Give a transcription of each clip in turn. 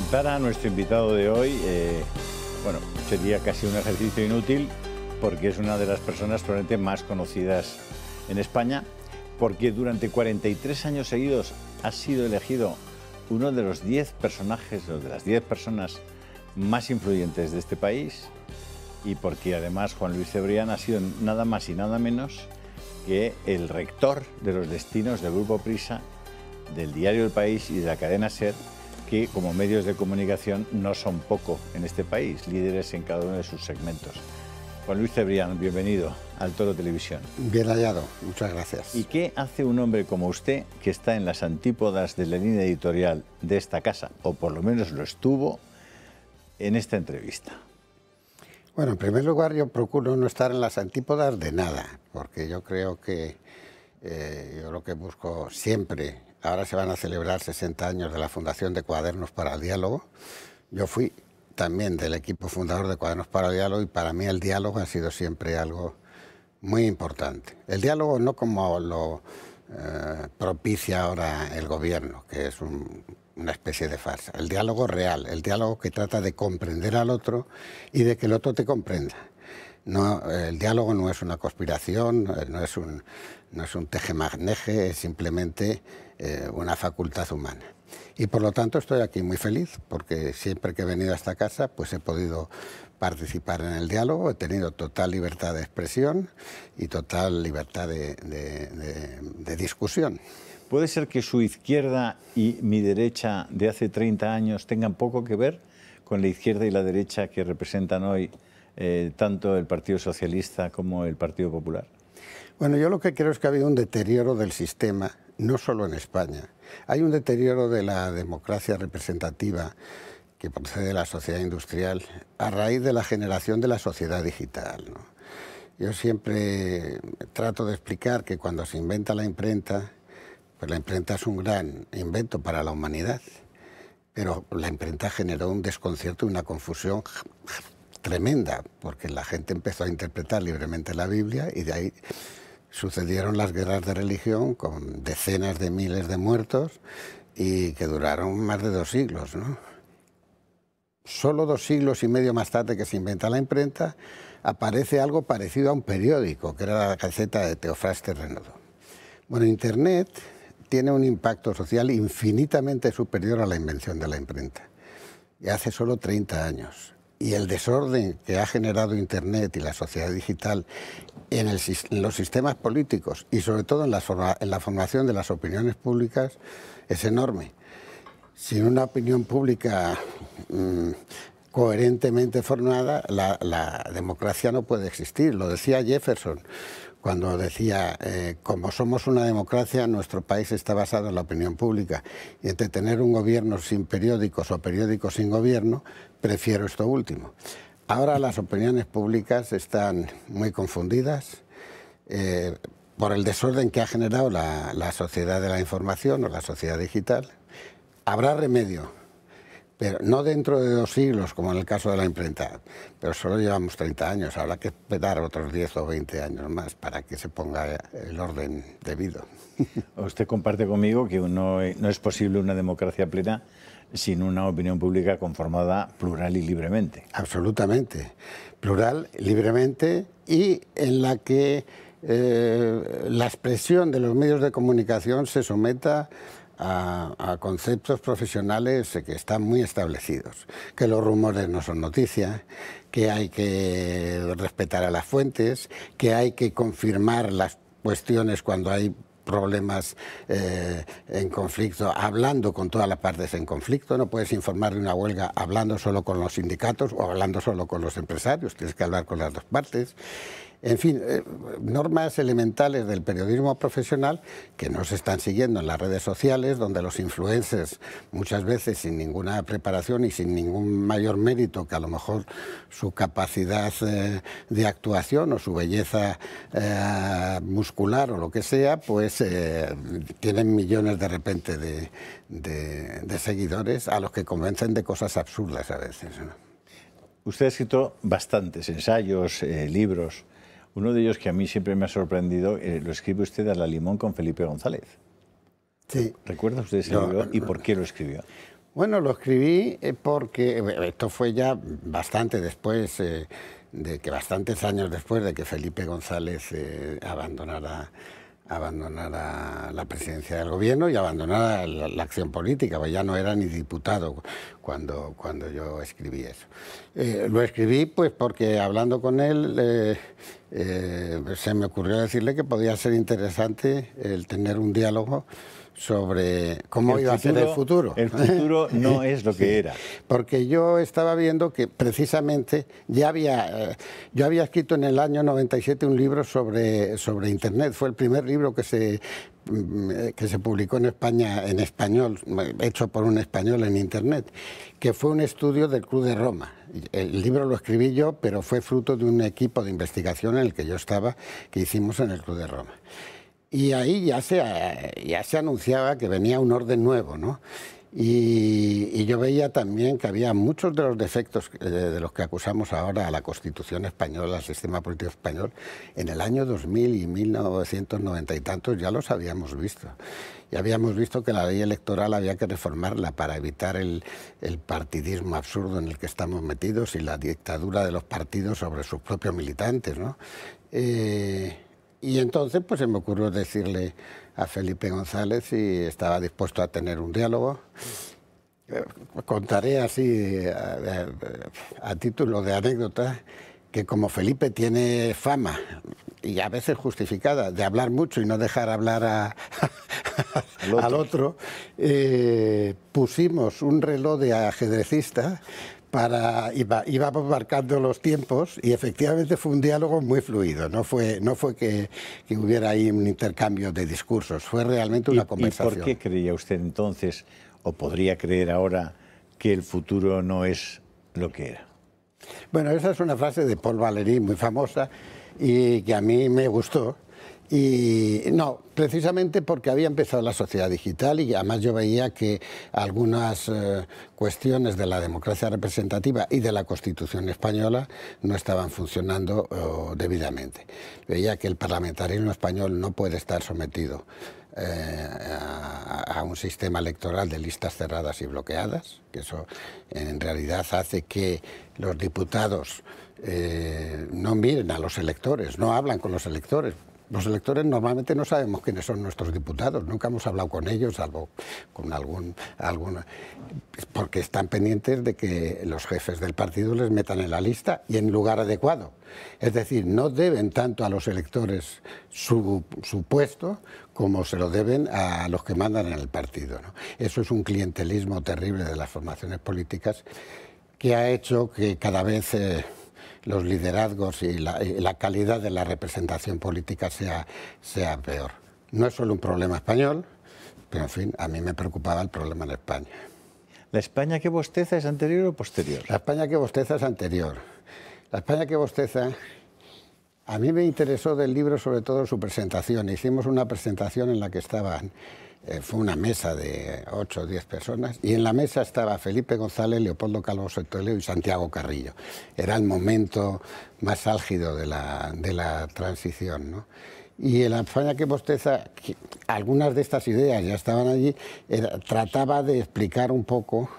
presentar a nuestro invitado de hoy, eh, bueno, sería casi un ejercicio inútil porque es una de las personas probablemente más conocidas en España, porque durante 43 años seguidos ha sido elegido uno de los 10 personajes o de las 10 personas más influyentes de este país y porque además Juan Luis Cebrián ha sido nada más y nada menos que el rector de los destinos del Grupo Prisa, del diario El País y de la cadena SER que como medios de comunicación no son poco en este país, líderes en cada uno de sus segmentos. Juan Luis Cebrián, bienvenido al Toro Televisión. Bien hallado, muchas gracias. ¿Y qué hace un hombre como usted que está en las antípodas de la línea editorial de esta casa, o por lo menos lo estuvo, en esta entrevista? Bueno, en primer lugar yo procuro no estar en las antípodas de nada, porque yo creo que eh, yo lo que busco siempre Ahora se van a celebrar 60 años de la fundación de Cuadernos para el Diálogo. Yo fui también del equipo fundador de Cuadernos para el Diálogo y para mí el diálogo ha sido siempre algo muy importante. El diálogo no como lo eh, propicia ahora el gobierno, que es una especie de farsa. El diálogo real, el diálogo que trata de comprender al otro y de que el otro te comprenda. No, el diálogo no es una conspiración, eh, no es un, no es un tejemagneje, es simplemente eh, una facultad humana. Y por lo tanto estoy aquí muy feliz porque siempre que he venido a esta casa pues he podido participar en el diálogo, he tenido total libertad de expresión y total libertad de, discusión. ¿Puede ser que su izquierda y mi derecha de hace 30 años tengan poco que ver con la izquierda y la derecha que representan hoy eh, tanto el Partido Socialista como el Partido Popular? Bueno, yo lo que creo es que ha habido un deterioro del sistema, no solo en España. Hay un deterioro de la democracia representativa que procede de la sociedad industrial a raíz de la generación de la sociedad digital. Yo siempre trato de explicar que cuando se inventa la imprenta, pues la imprenta es un gran invento para la humanidad, pero la imprenta generó un desconcierto y una confusión tremenda, porque la gente empezó a interpretar libremente la Biblia y de ahí sucedieron las guerras de religión con decenas de miles de muertos y que duraron más de dos siglos. ¿no? Solo dos siglos y medio más tarde que se inventa la imprenta, aparece algo parecido a un periódico, que era la calceta de Teofraste Renaudot. Bueno, Internet tiene un impacto social infinitamente superior a la invención de la imprenta. Y hace solo 30 años y el desorden que ha generado Internet y la sociedad digital en, los sistemas políticos y sobre todo en la, formación de las opiniones públicas es enorme. Sin una opinión pública mm, coherentemente formada, la, democracia no puede existir. Lo decía Jefferson, cuando decía, eh, como somos una democracia, nuestro país está basado en la opinión pública. Y entre tener un gobierno sin periódicos o periódicos sin gobierno, prefiero esto último. Ahora las opiniones públicas están muy confundidas eh, por el desorden que ha generado la sociedad de la información o la sociedad digital. Habrá remedio, pero no dentro de dos siglos, como en el caso de la imprenta, pero solo llevamos 30 años, habrá que esperar otros 10 o 20 años más para que se ponga el orden debido. Usted comparte conmigo que no, no es posible una democracia plena sin una opinión pública conformada plural y libremente. Absolutamente, plural, libremente y en la que eh, la expresión de los medios de comunicación se someta a, conceptos profesionales que están muy establecidos, que los rumores no son noticias, que hay que respetar a las fuentes, que hay que confirmar las cuestiones cuando hay problemas eh, en conflicto, hablando con todas las partes en conflicto, no puedes informar de una huelga hablando solo con los sindicatos o hablando solo con los empresarios, tienes que hablar con las dos partes en fin, eh, normas elementales del periodismo profesional que no se están siguiendo en las redes sociales, donde los influencers muchas veces sin ninguna preparación y sin ningún mayor mérito que a lo mejor su capacidad eh, de actuación o su belleza eh, muscular o lo que sea, pues tienen millones de repente de, seguidores a los que convencen de cosas absurdas a veces. Usted ha escrito bastantes ensayos, libros. Uno de ellos que a mí siempre me ha sorprendido, eh, lo escribe usted a la limón con Felipe González. Sí. ¿Recuerda usted ese libro y por qué lo escribió? Bueno, lo escribí eh, porque eh, esto fue ya bastante después, de que bastantes años después de que Felipe González abandonara abandonara la presidencia del gobierno y abandonara la, acción política, pues ya no era ni diputado cuando, cuando yo escribí eso. Eh, lo escribí pues porque hablando con él eh, eh, se me ocurrió decirle que podía ser interesante el tener un diálogo sobre cómo iba a ser el futuro. El futuro no es lo que era. Porque yo estaba viendo que precisamente ya había, eh, yo había escrito en el año 97 un libro sobre, Internet, fue el primer libro que se mm, que se publicó en España en español, hecho por un español en Internet, que fue un estudio del Club de Roma. El libro lo escribí yo, pero fue fruto de un equipo de investigación en el que yo estaba, que hicimos en el Club de Roma. Y ahí ya se, ya se anunciaba que venía un orden nuevo, ¿no? Y, yo veía también que había muchos de los defectos eh, de, los que acusamos ahora a la Constitución española, al sistema político español, en el año 2000 y 1990 y tantos ya los habíamos visto. Y habíamos visto que la ley electoral había que reformarla para evitar el, partidismo absurdo en el que estamos metidos y la dictadura de los partidos sobre sus propios militantes. ¿no? Eh, y entonces pues se me ocurrió decirle a Felipe González si estaba dispuesto a tener un diálogo. Eh, contaré así eh, a, título de anécdota que como Felipe tiene fama, y a veces justificada, de hablar mucho y no dejar hablar al otro, eh, pusimos un reloj de ajedrecista para iba, marcando los tiempos y efectivamente fue un diálogo muy fluido. No fue, no fue que, hubiera ahí un intercambio de discursos, fue realmente una conversación. ¿Y por qué creía usted entonces, o podría creer ahora, que el futuro no es lo que era? Bueno, esa es una frase de Paul Valéry muy famosa y que a mí me gustó y no, precisamente porque había empezado la sociedad digital y además yo veía que algunas eh, cuestiones de la democracia representativa y de la Constitución española no estaban funcionando eh, debidamente. Veía que el parlamentarismo español no puede estar sometido eh, a, un sistema electoral de listas cerradas y bloqueadas, que eso en realidad hace que los diputados no miren a los electores, no hablan con los electores, los electores normalmente no sabemos quiénes son nuestros diputados, nunca hemos hablado con ellos, salvo con algún, porque están pendientes de que los jefes del partido les metan en la lista y en lugar adecuado. Es decir, no deben tanto a los electores su, puesto como se lo deben a los que mandan en el partido. Eso es un clientelismo terrible de las formaciones políticas que ha hecho que cada vez... Eh, los liderazgos y la, calidad de la representación política sea, sea peor. No es solo un problema español, pero en fin, a mí me preocupaba el problema en España. ¿La España que bosteza es anterior o posterior? La España que bosteza es anterior. La España que bosteza a mí me interesó del libro sobre todo su presentación. Hicimos una presentación en la que estaban, eh, fue una mesa de 8 o 10 personas, y en la mesa estaba Felipe González, Leopoldo Calvo Sotoleo y Santiago Carrillo. Era el momento más álgido de la, transición. ¿no? Y en la España que posteza... algunas de estas ideas ya estaban allí, trataba de explicar un poco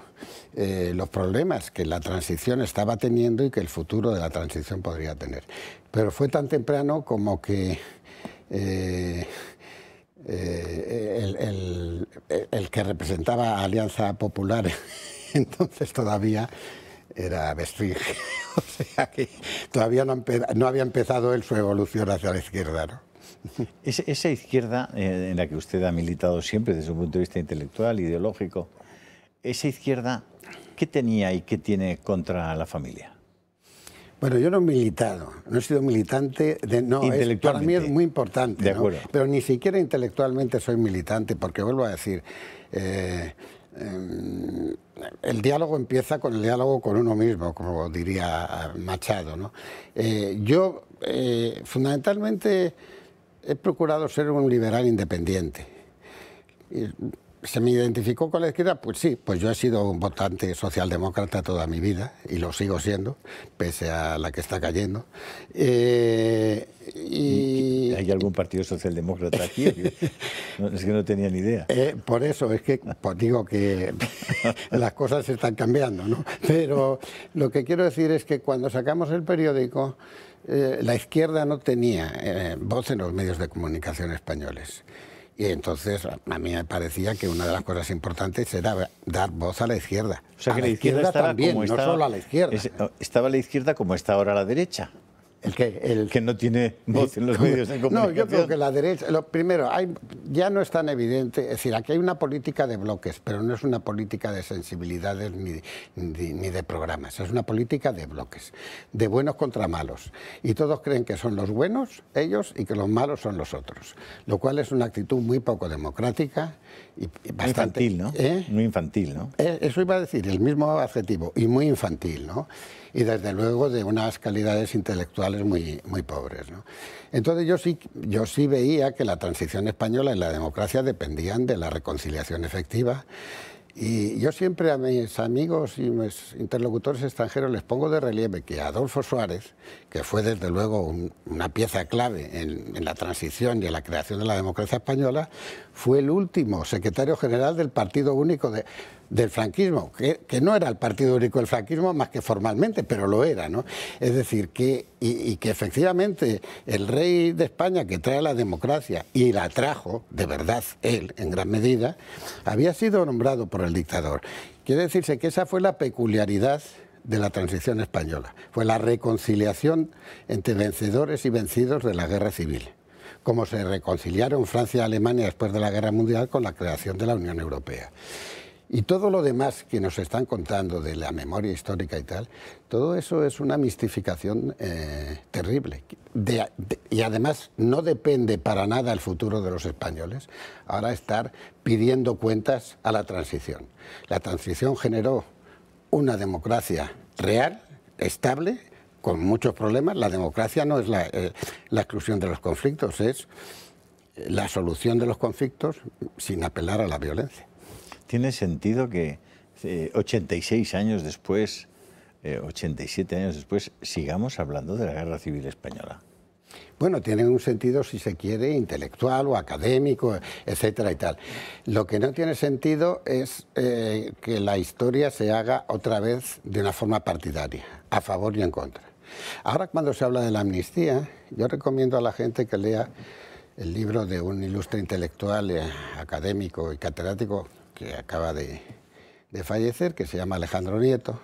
eh, los problemas que la transición estaba teniendo y que el futuro de la transición podría tener. Pero fue tan temprano como que eh, eh, el, que representaba Alianza Popular entonces todavía era vestigio, o sea que todavía no, había empezado él su evolución hacia la izquierda. ¿no? esa izquierda eh, en la que usted ha militado siempre desde un punto de vista intelectual, ideológico, esa izquierda, ¿qué tenía y qué tiene contra la familia? Bueno, yo no he militado, no he sido militante. De, no, para mí es muy importante. Pero ni siquiera intelectualmente soy militante, porque vuelvo a decir. Eh, em, el diálogo empieza con el diálogo con uno mismo, como diría ah, Machado. Eh, yo eh, fundamentalmente he procurado ser un liberal independiente. ¿Se me identificó con la izquierda? Pues sí, pues yo he sido un votante socialdemócrata toda mi vida y lo sigo siendo, pese a la que está cayendo. Eh, ¿Hay algún partido socialdemócrata aquí? es que no tenía ni idea. Eh, por eso es que pues, digo que las cosas están cambiando, ¿no? Pero lo que quiero decir es que cuando sacamos el periódico, eh, la izquierda no tenía voz en los medios de comunicación españoles. Y entonces a mí me parecía que una de las cosas importantes era dar voz a la izquierda. O sea, que la izquierda, también, no solo a la izquierda. estaba la izquierda como está ahora la derecha. ¿El Que no tiene voz en los medios de comunicación. No, yo creo que la derecha. Lo primero, hay, ya no es tan evidente. Es decir, aquí hay una política de bloques, pero no es una política de sensibilidades ni, de programas. Es una política de bloques, de buenos contra malos. Y todos creen que son los buenos ellos y que los malos son los otros. Lo cual es una actitud muy poco democrática infantil, ¿no? ¿eh? Muy infantil, ¿no? Eh, eso iba a decir, el mismo adjetivo, y muy infantil, ¿no? Y desde luego de unas calidades intelectuales muy, muy pobres, ¿no? Entonces yo sí, yo sí veía que la transición española y la democracia dependían de la reconciliación efectiva y yo siempre a mis amigos y mis interlocutores extranjeros les pongo de relieve que Adolfo Suárez, que fue desde luego una pieza clave en, la transición y en la creación de la democracia española, fue el último secretario general del Partido Único de del franquismo, que, no era el partido único del franquismo más que formalmente, pero lo era, ¿no? Es decir, que, y, y, que efectivamente el rey de España que trae la democracia, y la trajo, de verdad, él, en gran medida, había sido nombrado por el dictador. Quiere decirse que esa fue la peculiaridad de la transición española, fue la reconciliación entre vencedores y vencidos de la guerra civil como se reconciliaron Francia y Alemania después de la Guerra Mundial con la creación de la Unión Europea. Y todo lo demás que nos están contando de la memoria histórica y tal, todo eso es una mistificación eh, terrible. y además no depende para nada el futuro de los españoles ahora estar pidiendo cuentas a la transición. La transición generó una democracia real, estable, con muchos problemas. La democracia no es la eh, exclusión de los conflictos, es la solución de los conflictos sin apelar a la violencia tiene sentido que 86 eh, años después, 87 eh, años después, sigamos hablando de la Guerra Civil Española. Bueno, tiene un sentido, si se quiere, intelectual o académico, etcétera y tal. Lo que no tiene sentido es eh, que la historia se haga otra vez de una forma partidaria, a favor y en contra. Ahora, cuando se habla de la amnistía, yo recomiendo a la gente que lea el libro de un ilustre intelectual, académico y catedrático que acaba de, fallecer, que se llama Alejandro Nieto,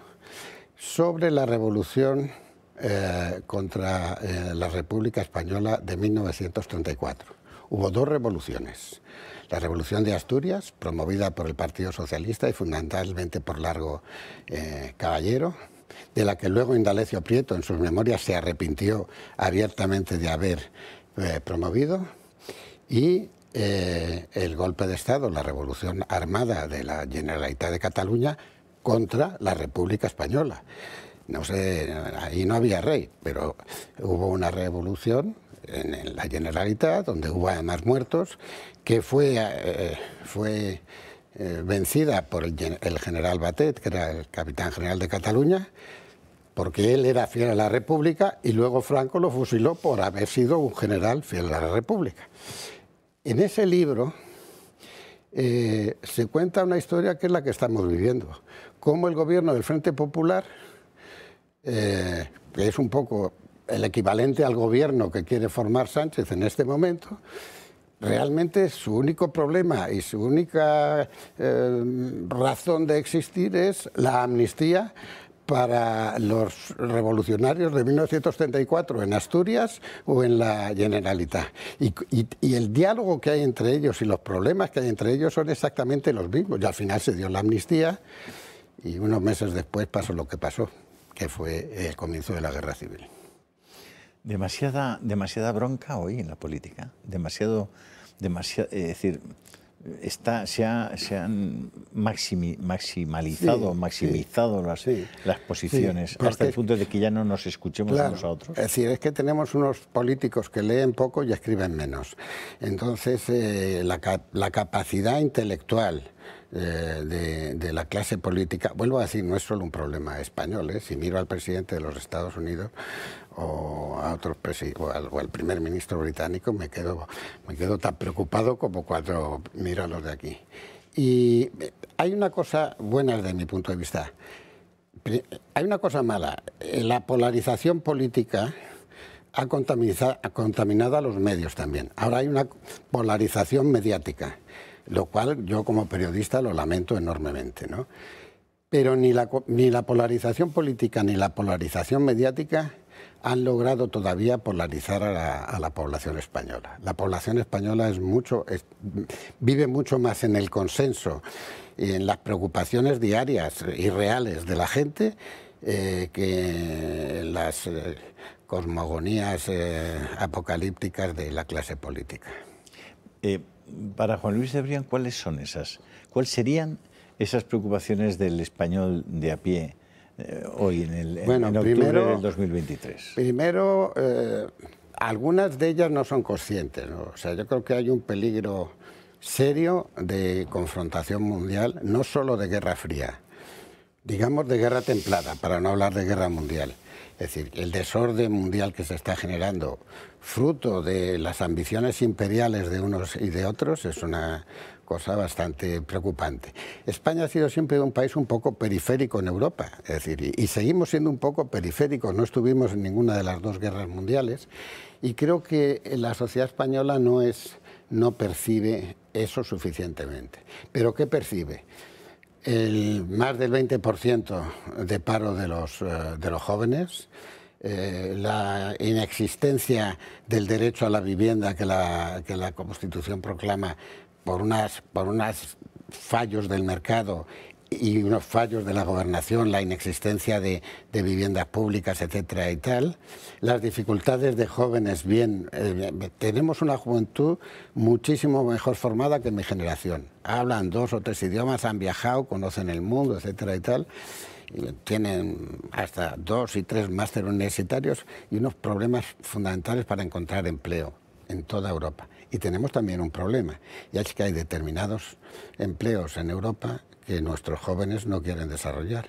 sobre la revolución eh, contra eh, la República Española de 1934. Hubo dos revoluciones. La revolución de Asturias, promovida por el Partido Socialista y fundamentalmente por Largo eh, Caballero, de la que luego Indalecio Prieto en sus memorias se arrepintió abiertamente de haber promovido, y eh, el golpe de Estado, la revolución armada de la Generalitat de Cataluña contra la República Española. No sé, ahí no había rey, pero hubo una revolución en la Generalitat, donde hubo además muertos, que fue, eh, fue eh, vencida por el general Batet, que era el capitán general de Cataluña, porque él era fiel a la República y luego Franco lo fusiló por haber sido un general fiel a la República. En ese libro eh, se cuenta una historia que es la que estamos viviendo, cómo el gobierno del Frente Popular, eh, que es un poco el equivalente al gobierno que quiere formar Sánchez en este momento, realmente su único problema y su única eh, razón de existir es la amnistía para los revolucionarios de 1934 en Asturias o en la Generalitat. Y, el diálogo que hay entre ellos y los problemas que hay entre ellos son exactamente los mismos. Y al final se dio la amnistía y unos meses después pasó lo que pasó, que fue el comienzo de la guerra civil. Demasiada, demasiada bronca hoy en la política, demasiado, demasiado, es decir, Está, se, han maximizado las, posiciones hasta el punto de que ya no nos escuchemos unos a otros. Es decir, es que tenemos unos políticos que leen poco y escriben menos. Entonces, eh, la, la, capacidad intelectual eh, de, la clase política, vuelvo a decir, no es solo un problema español, ¿eh? si miro al presidente de los Estados Unidos o, a otros al, primer ministro británico, me quedo, me quedo tan preocupado como cuando miro a los de aquí. Y eh, hay una cosa buena desde mi punto de vista. Hay una cosa mala. La polarización política ha contaminado a los medios también. Ahora hay una polarización mediática lo cual yo como periodista lo lamento enormemente. ¿no? Pero ni la, ni la polarización política ni la polarización mediática han logrado todavía polarizar a la, población española. La población española es mucho, vive mucho más en el consenso y en las preocupaciones diarias y reales de la gente eh, que que las eh, cosmogonías eh, apocalípticas de la clase política para Juan Luis de Brian, ¿cuáles son esas? ¿Cuáles serían esas preocupaciones del español de a pie eh, hoy en el octubre del 2023? Primero, eh, algunas de ellas no son conscientes. O sea, yo creo que hay un peligro serio de confrontación mundial, no solo de guerra fría, digamos, de guerra templada, para no hablar de guerra mundial. Es decir, el desorden mundial que se está generando, fruto de las ambiciones imperiales de unos y de otros, es una cosa bastante preocupante. España ha sido siempre un país un poco periférico en Europa, es decir, y seguimos siendo un poco periféricos, no estuvimos en ninguna de las dos guerras mundiales, y creo que la sociedad española no es no percibe eso suficientemente. ¿Pero qué percibe? el más del 20% de paro de los, eh, de los jóvenes, eh, la inexistencia del derecho a la vivienda que la, la Constitución proclama por unos por unas fallos del mercado y unos fallos de la gobernación, la inexistencia de, viviendas públicas, etcétera y tal, las dificultades de jóvenes bien, eh, tenemos una juventud muchísimo mejor formada que mi generación. Hablan dos o tres idiomas, han viajado, conocen el mundo, etcétera y tal. tienen hasta dos y tres másteres universitarios y unos problemas fundamentales para encontrar empleo en toda Europa. Y tenemos también un problema, y es que hay determinados empleos en Europa que nuestros jóvenes no quieren desarrollar.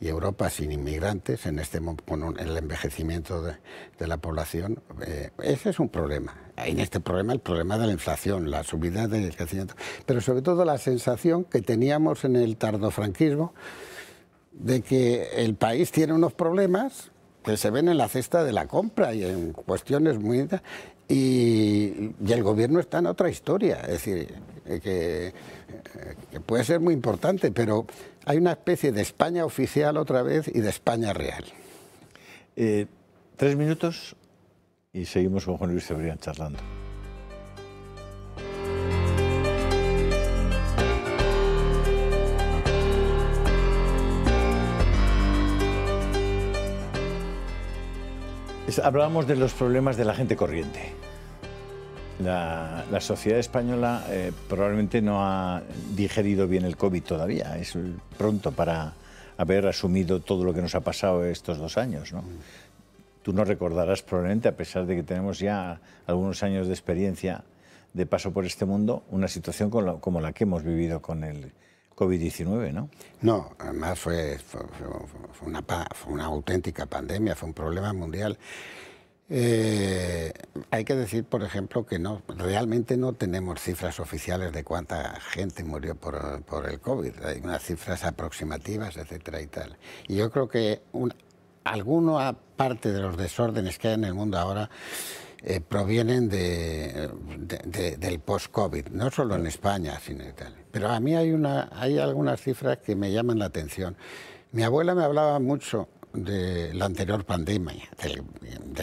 Y Europa sin inmigrantes, en este, con el envejecimiento de, la población, eh, ese es un problema. En este problema, el problema de la inflación, la subida del crecimiento, pero sobre todo la sensación que teníamos en el tardofranquismo de que el país tiene unos problemas que se ven en la cesta de la compra y en cuestiones muy... Y, y el gobierno está en otra historia, es decir, eh, que que puede ser muy importante, pero hay una especie de España oficial otra vez y de España real. Eh, tres minutos y seguimos con Juan Luis Cebrián charlando. Hablábamos de los problemas de la gente corriente. La, sociedad española eh, probablemente no ha digerido bien el COVID todavía. Es pronto para haber asumido todo lo que nos ha pasado estos dos años. ¿no? Tú no recordarás probablemente, a pesar de que tenemos ya algunos años de experiencia de paso por este mundo, una situación como la, que hemos vivido con el COVID-19, ¿no? No, además fue, una, fue una auténtica pandemia, fue un problema mundial. Eh, hay que decir, por ejemplo, que no, realmente no tenemos cifras oficiales de cuánta gente murió por, el COVID. Hay unas cifras aproximativas, etcétera y tal. Y yo creo que un, alguna parte de los desórdenes que hay en el mundo ahora eh, provienen de, del post-COVID, no solo en España, sino en Italia. Pero a mí hay, una, hay algunas cifras que me llaman la atención. Mi abuela me hablaba mucho de la anterior pandemia, de,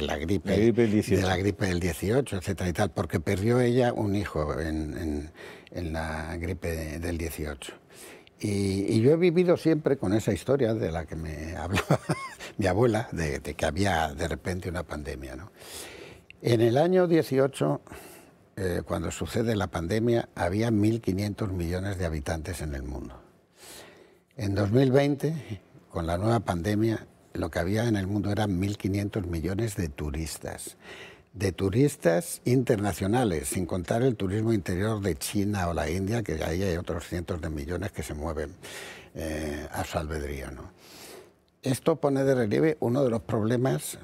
la gripe, de la gripe del 18, etcétera y tal, porque perdió ella un hijo en, la gripe del 18. Y, yo he vivido siempre con esa historia de la que me hablaba mi abuela, de, que había de repente una pandemia. ¿no? En el año 18, eh, cuando sucede la pandemia, había 1.500 millones de habitantes en el mundo. En 2020, con la nueva pandemia, lo que había en el mundo eran 1.500 millones de turistas, de turistas internacionales, sin contar el turismo interior de China o la India, que ahí hay otros cientos de millones que se mueven eh, a su albedrío. Esto pone de relieve uno de los problemas,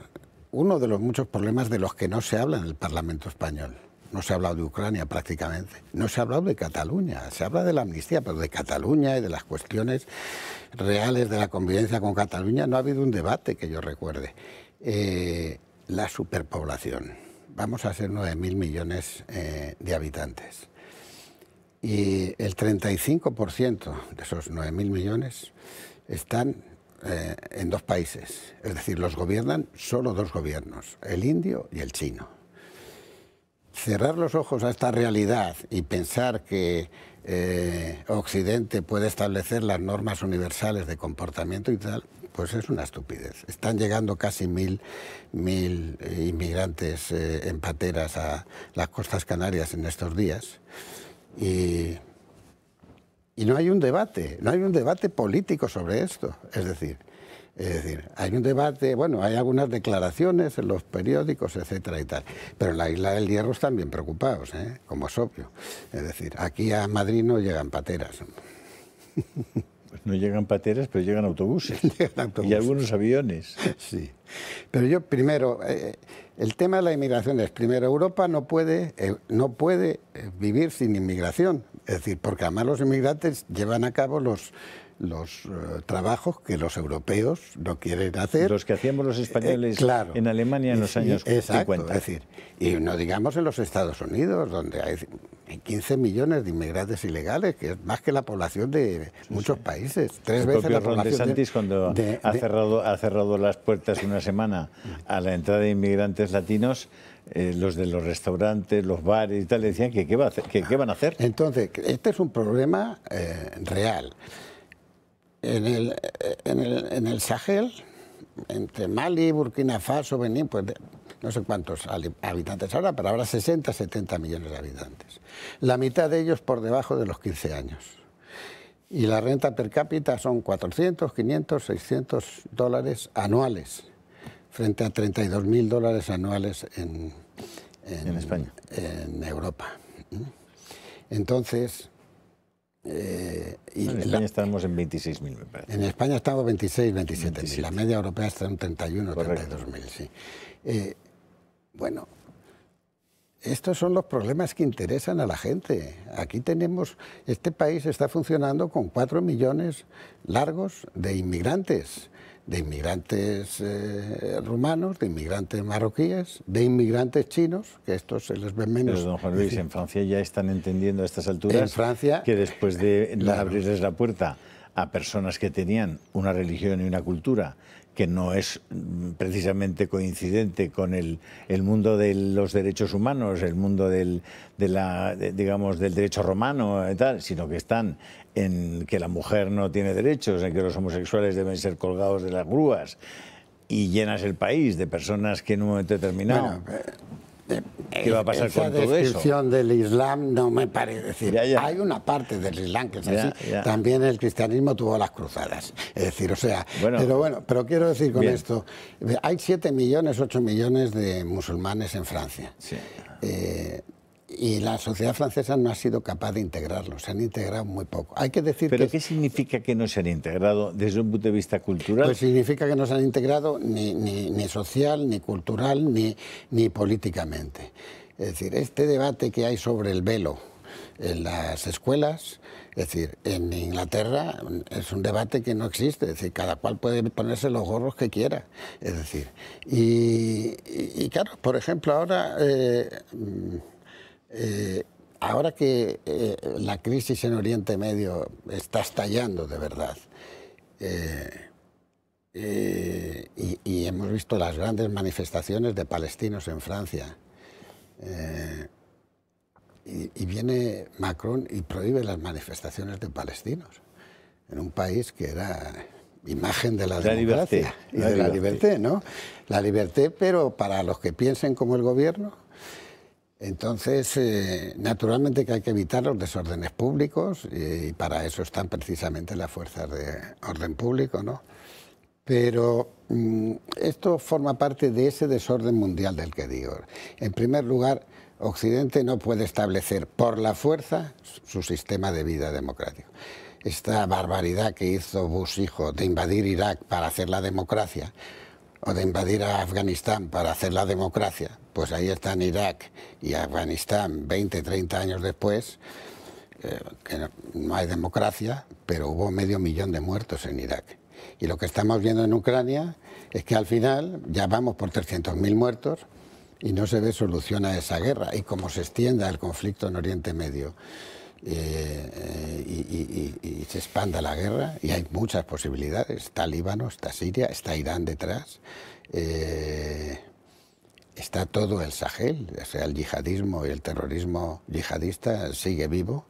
uno de los muchos problemas de los que no se habla en el Parlamento español no se ha hablado de Ucrania prácticamente, no se ha hablado de Cataluña, se habla de la amnistía, pero de Cataluña y de las cuestiones reales de la convivencia con Cataluña no ha habido un debate que yo recuerde. Eh, la superpoblación. Vamos a ser 9.000 millones eh, de habitantes. Y el 35% de esos 9.000 millones están eh, en dos países. Es decir, los gobiernan solo dos gobiernos, el indio y el chino cerrar los ojos a esta realidad y pensar que eh, Occidente puede establecer las normas universales de comportamiento y tal, pues es una estupidez. Están llegando casi mil, mil eh, inmigrantes eh, en pateras a las costas canarias en estos días y, y no hay un debate, no hay un debate político sobre esto. Es decir, es decir, hay un debate, bueno, hay algunas declaraciones en los periódicos, etcétera y tal. Pero en la isla del Hierro están bien preocupados, ¿eh? como es obvio. Es decir, aquí a Madrid no llegan pateras. Pues no llegan pateras, pero llegan autobuses. Y algunos aviones. Sí. Pero yo primero, eh, el tema de la inmigración es, primero, Europa no puede, eh, no puede vivir sin inmigración. Es decir, porque además los inmigrantes llevan a cabo los, los eh, trabajos que los europeos no quieren hacer. Los que hacíamos los eh, españoles en Alemania en los años 50. Es decir, y no digamos en los Estados Unidos, donde hay 15 millones de inmigrantes ilegales, que es más que la población de muchos países. Tres veces la población de cuando ha, cerrado, ha cerrado las puertas una semana a la entrada de inmigrantes latinos, eh, los de los restaurantes, los bares y tal, decían que qué, que, van a hacer. Entonces, este es un problema real en el, Sahel, entre Mali, Burkina Faso, Benín, pues no sé cuántos habitantes habrá, pero habrá 60, 70 millones de habitantes. La mitad de ellos por debajo de los 15 años. Y la renta per cápita son 400, 500, 600 dólares anuales, frente a 32 mil dólares anuales en En Europa. Entonces, eh, en España estamos en 26.000, me parece. En España estamos 26, 27.000. La media europea está en 31, 32.000, sí. Eh, bueno, estos son los problemas que interesan a la gente. Aquí tenemos, este país está funcionando con 4 millones largos de inmigrantes de inmigrantes eh, rumanos, de inmigrantes marroquíes, de inmigrantes chinos, que estos se les ven menos. Pero don Juan Luis, en Francia ya están entendiendo a estas alturas que después de abrirles la puerta a personas que tenían una religión y una cultura que no es mm, precisamente coincidente con el, mundo de los derechos humanos, el mundo del, de la, digamos, del derecho romano, tal, sino que están en que la mujer no tiene derechos, en que los homosexuales deben ser colgados de las grúas y llenas el país de personas que en un momento determinado... Eh, eh, ¿Qué va a pasar con todo eso? La descripción del Islam no me parece decir. Hay una parte del Islam que es así. También el cristianismo tuvo las cruzadas. Es decir, o sea, pero bueno, pero quiero decir con esto, hay 7 millones, 8 millones de musulmanes en Francia. Sí. Eh, y la sociedad francesa no ha sido capaz de integrarlo, se han integrado muy poco. Hay que decir ¿Pero qué significa que no se han integrado desde un punto de vista cultural? Pues significa que no se han integrado ni, ni, social, ni cultural, ni, ni políticamente. Es decir, este debate que hay sobre el velo en las escuelas, es decir, en Inglaterra es un debate que no existe, es decir, cada cual puede ponerse los gorros que quiera, es decir, y, claro, por ejemplo, ahora... Eh, eh, ahora que eh, la crisis en Oriente Medio está estallando de verdad, eh, y, hemos visto las grandes manifestaciones de palestinos en Francia, y, viene Macron y prohíbe las manifestaciones de palestinos en un país que era imagen de la, democracia y de la libertad, ¿no? La libertad, pero para los que piensen como el gobierno entonces, eh, naturalmente que hay que evitar los desórdenes públicos y para eso están precisamente las fuerzas de orden público, ¿no? Pero mm, esto forma parte de ese desorden mundial del que digo. En primer lugar, Occidente no puede establecer por la fuerza su sistema de vida democrático. Esta barbaridad que hizo Bush hijo de invadir Irak para hacer la democracia o de invadir a Afganistán para hacer la democracia, pues ahí están Irak y Afganistán 20, 30 años después, eh, que no, hay democracia, pero hubo medio millón de muertos en Irak. Y lo que estamos viendo en Ucrania es que al final ya vamos por 300.000 muertos y no se ve solución a esa guerra. Y como se extienda el conflicto en Oriente Medio eh, eh, y, se expanda la guerra, y hay muchas posibilidades, está Líbano, está Siria, está Irán detrás está todo el Sahel, o sea, el yihadismo y el terrorismo yihadista sigue vivo.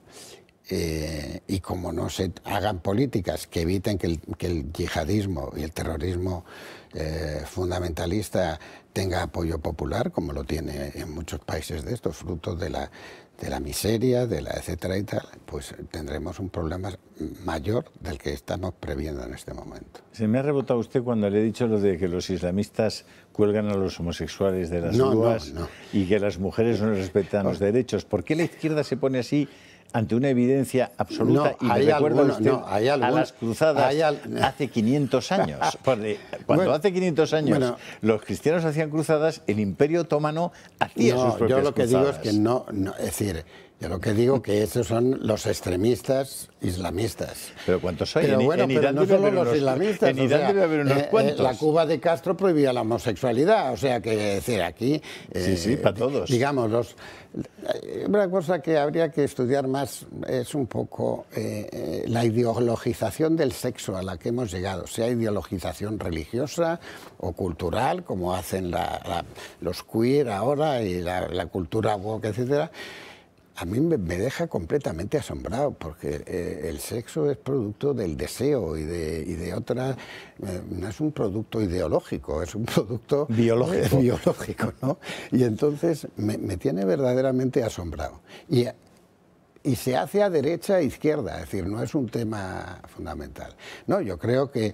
Eh, y como no se hagan políticas que eviten que el, yihadismo y el terrorismo eh, fundamentalista tenga apoyo popular, como lo tiene en muchos países de estos, fruto de la, de la miseria, de la etcétera y tal, pues tendremos un problema mayor del que estamos previendo en este momento. Se me ha rebotado usted cuando le he dicho lo de que los islamistas cuelgan a los homosexuales de las ruas y que las mujeres no respetan los derechos. ¿Por qué la izquierda se pone así ante una evidencia absoluta y las cruzadas hace 500 años. Cuando hace 500 años los cristianos hacían cruzadas, el Imperio Otomano hacía sus propias cruzadas. Yo lo que digo es que no, es decir, yo lo que digo que esos son los extremistas islamistas. Pero ¿cuántos hay? Pero bueno, pero no solo los islamistas. En Irán debe haber unos eh, eh, cuantos. la Cuba de Castro prohibía la homosexualidad, o sea que decir aquí. sí, sí, eh, para todos. Digamos, una cosa que habría que estudiar más es un poco la ideologización del sexo a la que hemos llegado, sea ideologización religiosa o cultural, como hacen los queer ahora y la, la cultura woke, etcétera a mí me, deja completamente asombrado, porque eh, el sexo es producto del deseo y de, otra... de eh, no es un producto ideológico, es un producto biológico, biológico ¿no? Y entonces me, tiene verdaderamente asombrado. Y, y se hace a derecha e izquierda, es decir, no es un tema fundamental. No, yo creo que,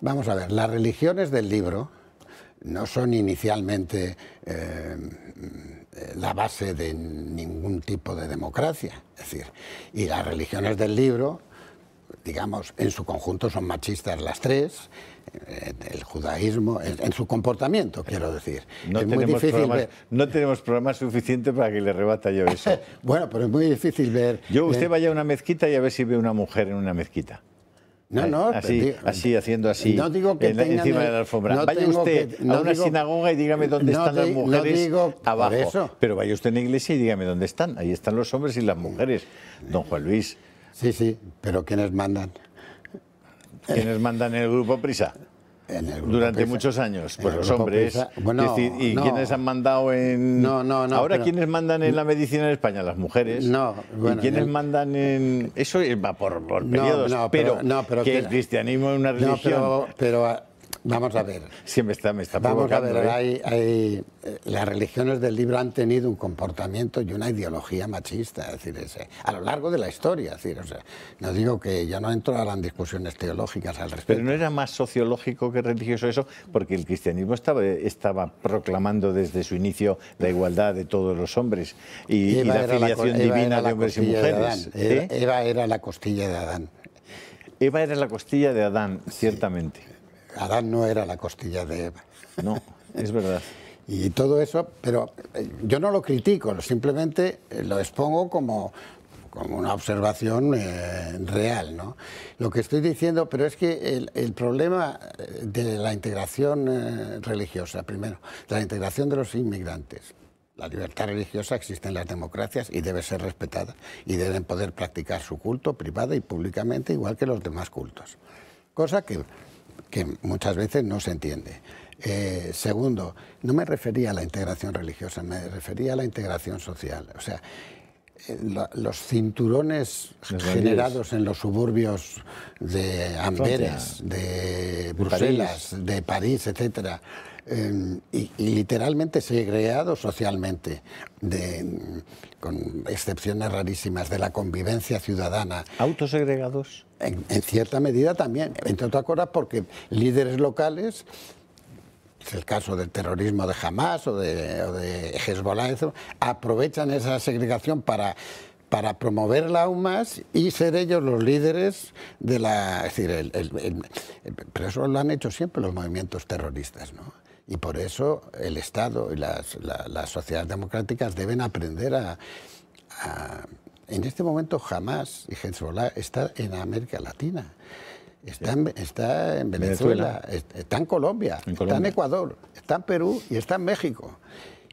vamos a ver, las religiones del libro no son inicialmente... Eh, la base de ningún tipo de democracia. Es decir, y las religiones del libro, digamos, en su conjunto son machistas las tres, eh, el judaísmo, en, su comportamiento, quiero decir. No, tenemos, muy no tenemos suficientes para que le rebata yo eso. bueno, pero es muy difícil ver... Yo, usted vaya a una mezquita y a ver si ve una mujer en una mezquita. No, no, eh, así, haciendo así encima de la alfombra. vaya usted a una sinagoga y dígame dónde están las mujeres abajo. Pero vaya usted a la iglesia y dígame dónde están. Ahí están los hombres y las mujeres. Don Juan Luis. Sí, sí, pero ¿quiénes mandan? ¿Quiénes mandan el grupo Prisa? Durante muchos años, pues los hombres. ¿Y quienes quiénes han mandado en.? No, no, Ahora, ¿quiénes mandan en la medicina en España? Las mujeres. No, ¿Y quiénes mandan en.? Eso eh, va por, por periodos. No, pero, que el cristianismo es una religión. pero ah, Vamos a ver. Sí, está, me Vamos a ver, ¿eh? hay, eh, las religiones del libro han tenido un comportamiento y una ideología machista, decir, a lo largo de la historia. decir, no digo que ya no entro en discusiones teológicas al respecto. Pero no era más sociológico que religioso eso, porque el cristianismo estaba, proclamando desde su inicio la igualdad de todos los hombres y, la filiación divina de hombres y mujeres. Eva, era la costilla de Adán. Eva era la costilla de Adán, ciertamente. Adán no era la costilla de Eva. No, es verdad. y todo eso, pero eh, yo no lo critico, simplemente eh, lo expongo como, como una observación eh, real. ¿no? Lo que estoy diciendo, pero es que el, problema de la integración religiosa, primero, la integración de los inmigrantes, la libertad religiosa existe en las democracias y debe ser respetada y deben poder practicar su culto privada y públicamente igual que los demás cultos. Cosa que que muchas veces no se entiende. Eh, segundo, no me refería a la integración religiosa, me refería a la integración social. O sea, eh, los cinturones generados en los suburbios de Amberes, de Bruselas, de París, etcétera, Em, y, literalmente segregados socialmente, con excepciones rarísimas de la convivencia ciudadana. ¿Autosegregados? En, cierta medida también, entre otras cosas porque líderes locales es el caso del terrorismo de Hamas o de, Hezbollah, aprovechan esa segregación para, para promoverla aún más y ser ellos los líderes de la... Es decir, pero eso lo han hecho siempre los movimientos terroristas, ¿no? Y por eso el Estado y las, sociedades democráticas deben aprender a, en este momento jamás y Hezbollah está en América Latina. Está, en, Venezuela, está en Colombia, está en Ecuador, está en Perú y está en México.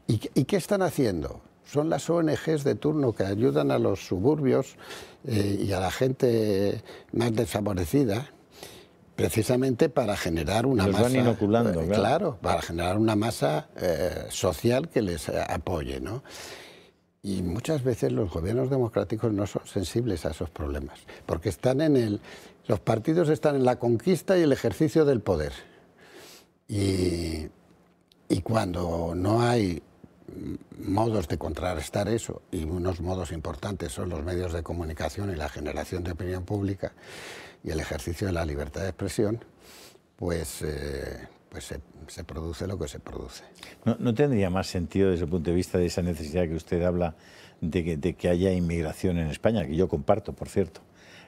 ¿Y, qué están haciendo? Son las ONGs de turno que ayudan a los suburbios eh, y a la gente más desfavorecida, precisamente para generar una masa. Eh, claro. para generar una masa eh, social que les eh, apoye, ¿no? Y muchas veces los gobiernos democráticos no son sensibles a esos problemas, porque están en el, los partidos están en la conquista y el ejercicio del poder. Y, y cuando no hay modos de contrarrestar eso, y unos modos importantes son los medios de comunicación y la generación de opinión pública, y el ejercicio de la libertad de expresión, pues, eh, pues se, produce lo que se produce. No, tendría más sentido desde el punto de vista de esa necesidad que usted habla de que, haya inmigración en España, que yo comparto, por cierto?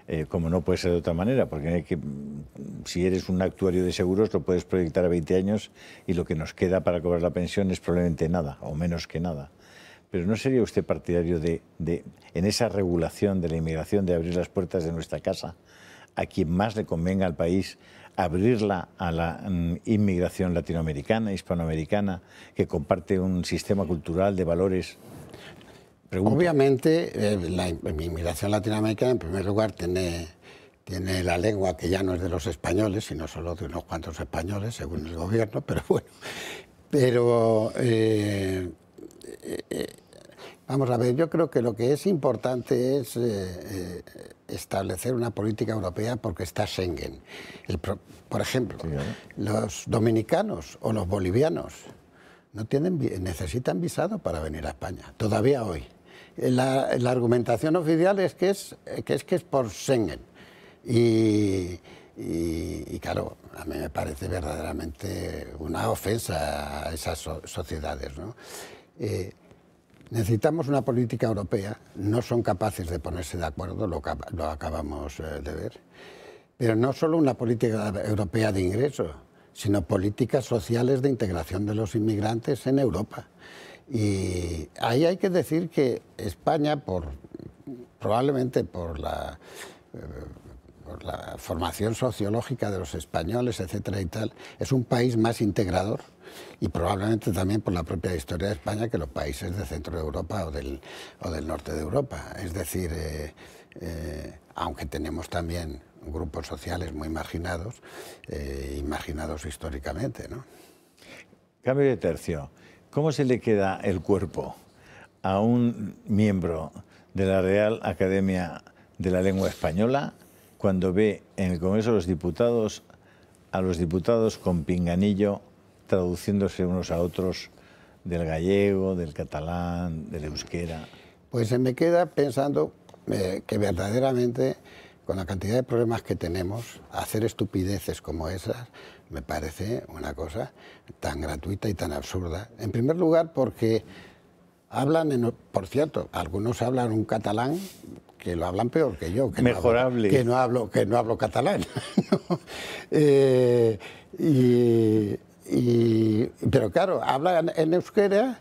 Eh, como no puede ser de otra manera, porque mm, si eres un actuario de seguros lo puedes proyectar a 20 años y lo que nos queda para cobrar la pensión es probablemente nada, o menos que nada. Pero ¿no sería usted partidario de en esa regulación de la inmigración, de abrir las puertas de nuestra casa a quien más le convenga al país abrirla a la mm, inmigración latinoamericana, hispanoamericana, que comparte un sistema cultural de valores? Obviamente, eh, la inmigración latinoamericana, en primer lugar, tiene, tiene la lengua que ya no es de los españoles, sino solo de unos cuantos españoles, según el gobierno, pero bueno. Pero eh, eh, Vamos a ver, yo creo que lo que es importante es eh, eh, establecer una política europea porque está Schengen. por ejemplo, ¿eh? los dominicanos o los bolivianos no tienen, necesitan visado para venir a España, todavía hoy. La, argumentación oficial es que es, que es que es por Schengen. Y, claro, a mí me parece verdaderamente una ofensa a esas sociedades. ¿no? Necesitamos una política europea. No son capaces de ponerse de acuerdo, lo, lo acabamos eh, de ver. Pero no solo una política europea de ingreso, sino políticas sociales de integración de los inmigrantes en Europa. Y ahí hay que decir que España, por, probablemente por la eh, formación sociológica de los españoles, etcétera y tal, es un país más integrador y probablemente también por la propia historia de España que los países de centro de Europa o del, o del norte de Europa. Es decir, eh, eh, aunque tenemos también grupos sociales muy marginados, eh, imaginados marginados históricamente. ¿no? Cambio de tercio. ¿Cómo se le queda el cuerpo a un miembro de la Real Academia de la Lengua Española cuando ve en el Congreso de los Diputados a los diputados con pinganillo traduciéndose unos a otros del gallego, del catalán, del euskera? Pues se me queda pensando eh, que verdaderamente con la cantidad de problemas que tenemos, hacer estupideces como esas me parece una cosa tan gratuita y tan absurda. En primer lugar, porque hablan, en, por cierto, algunos hablan un catalán que lo hablan peor que yo. Que No hablo, que, no hablo, que no hablo catalán. Eh, pero claro, hablan en euskera.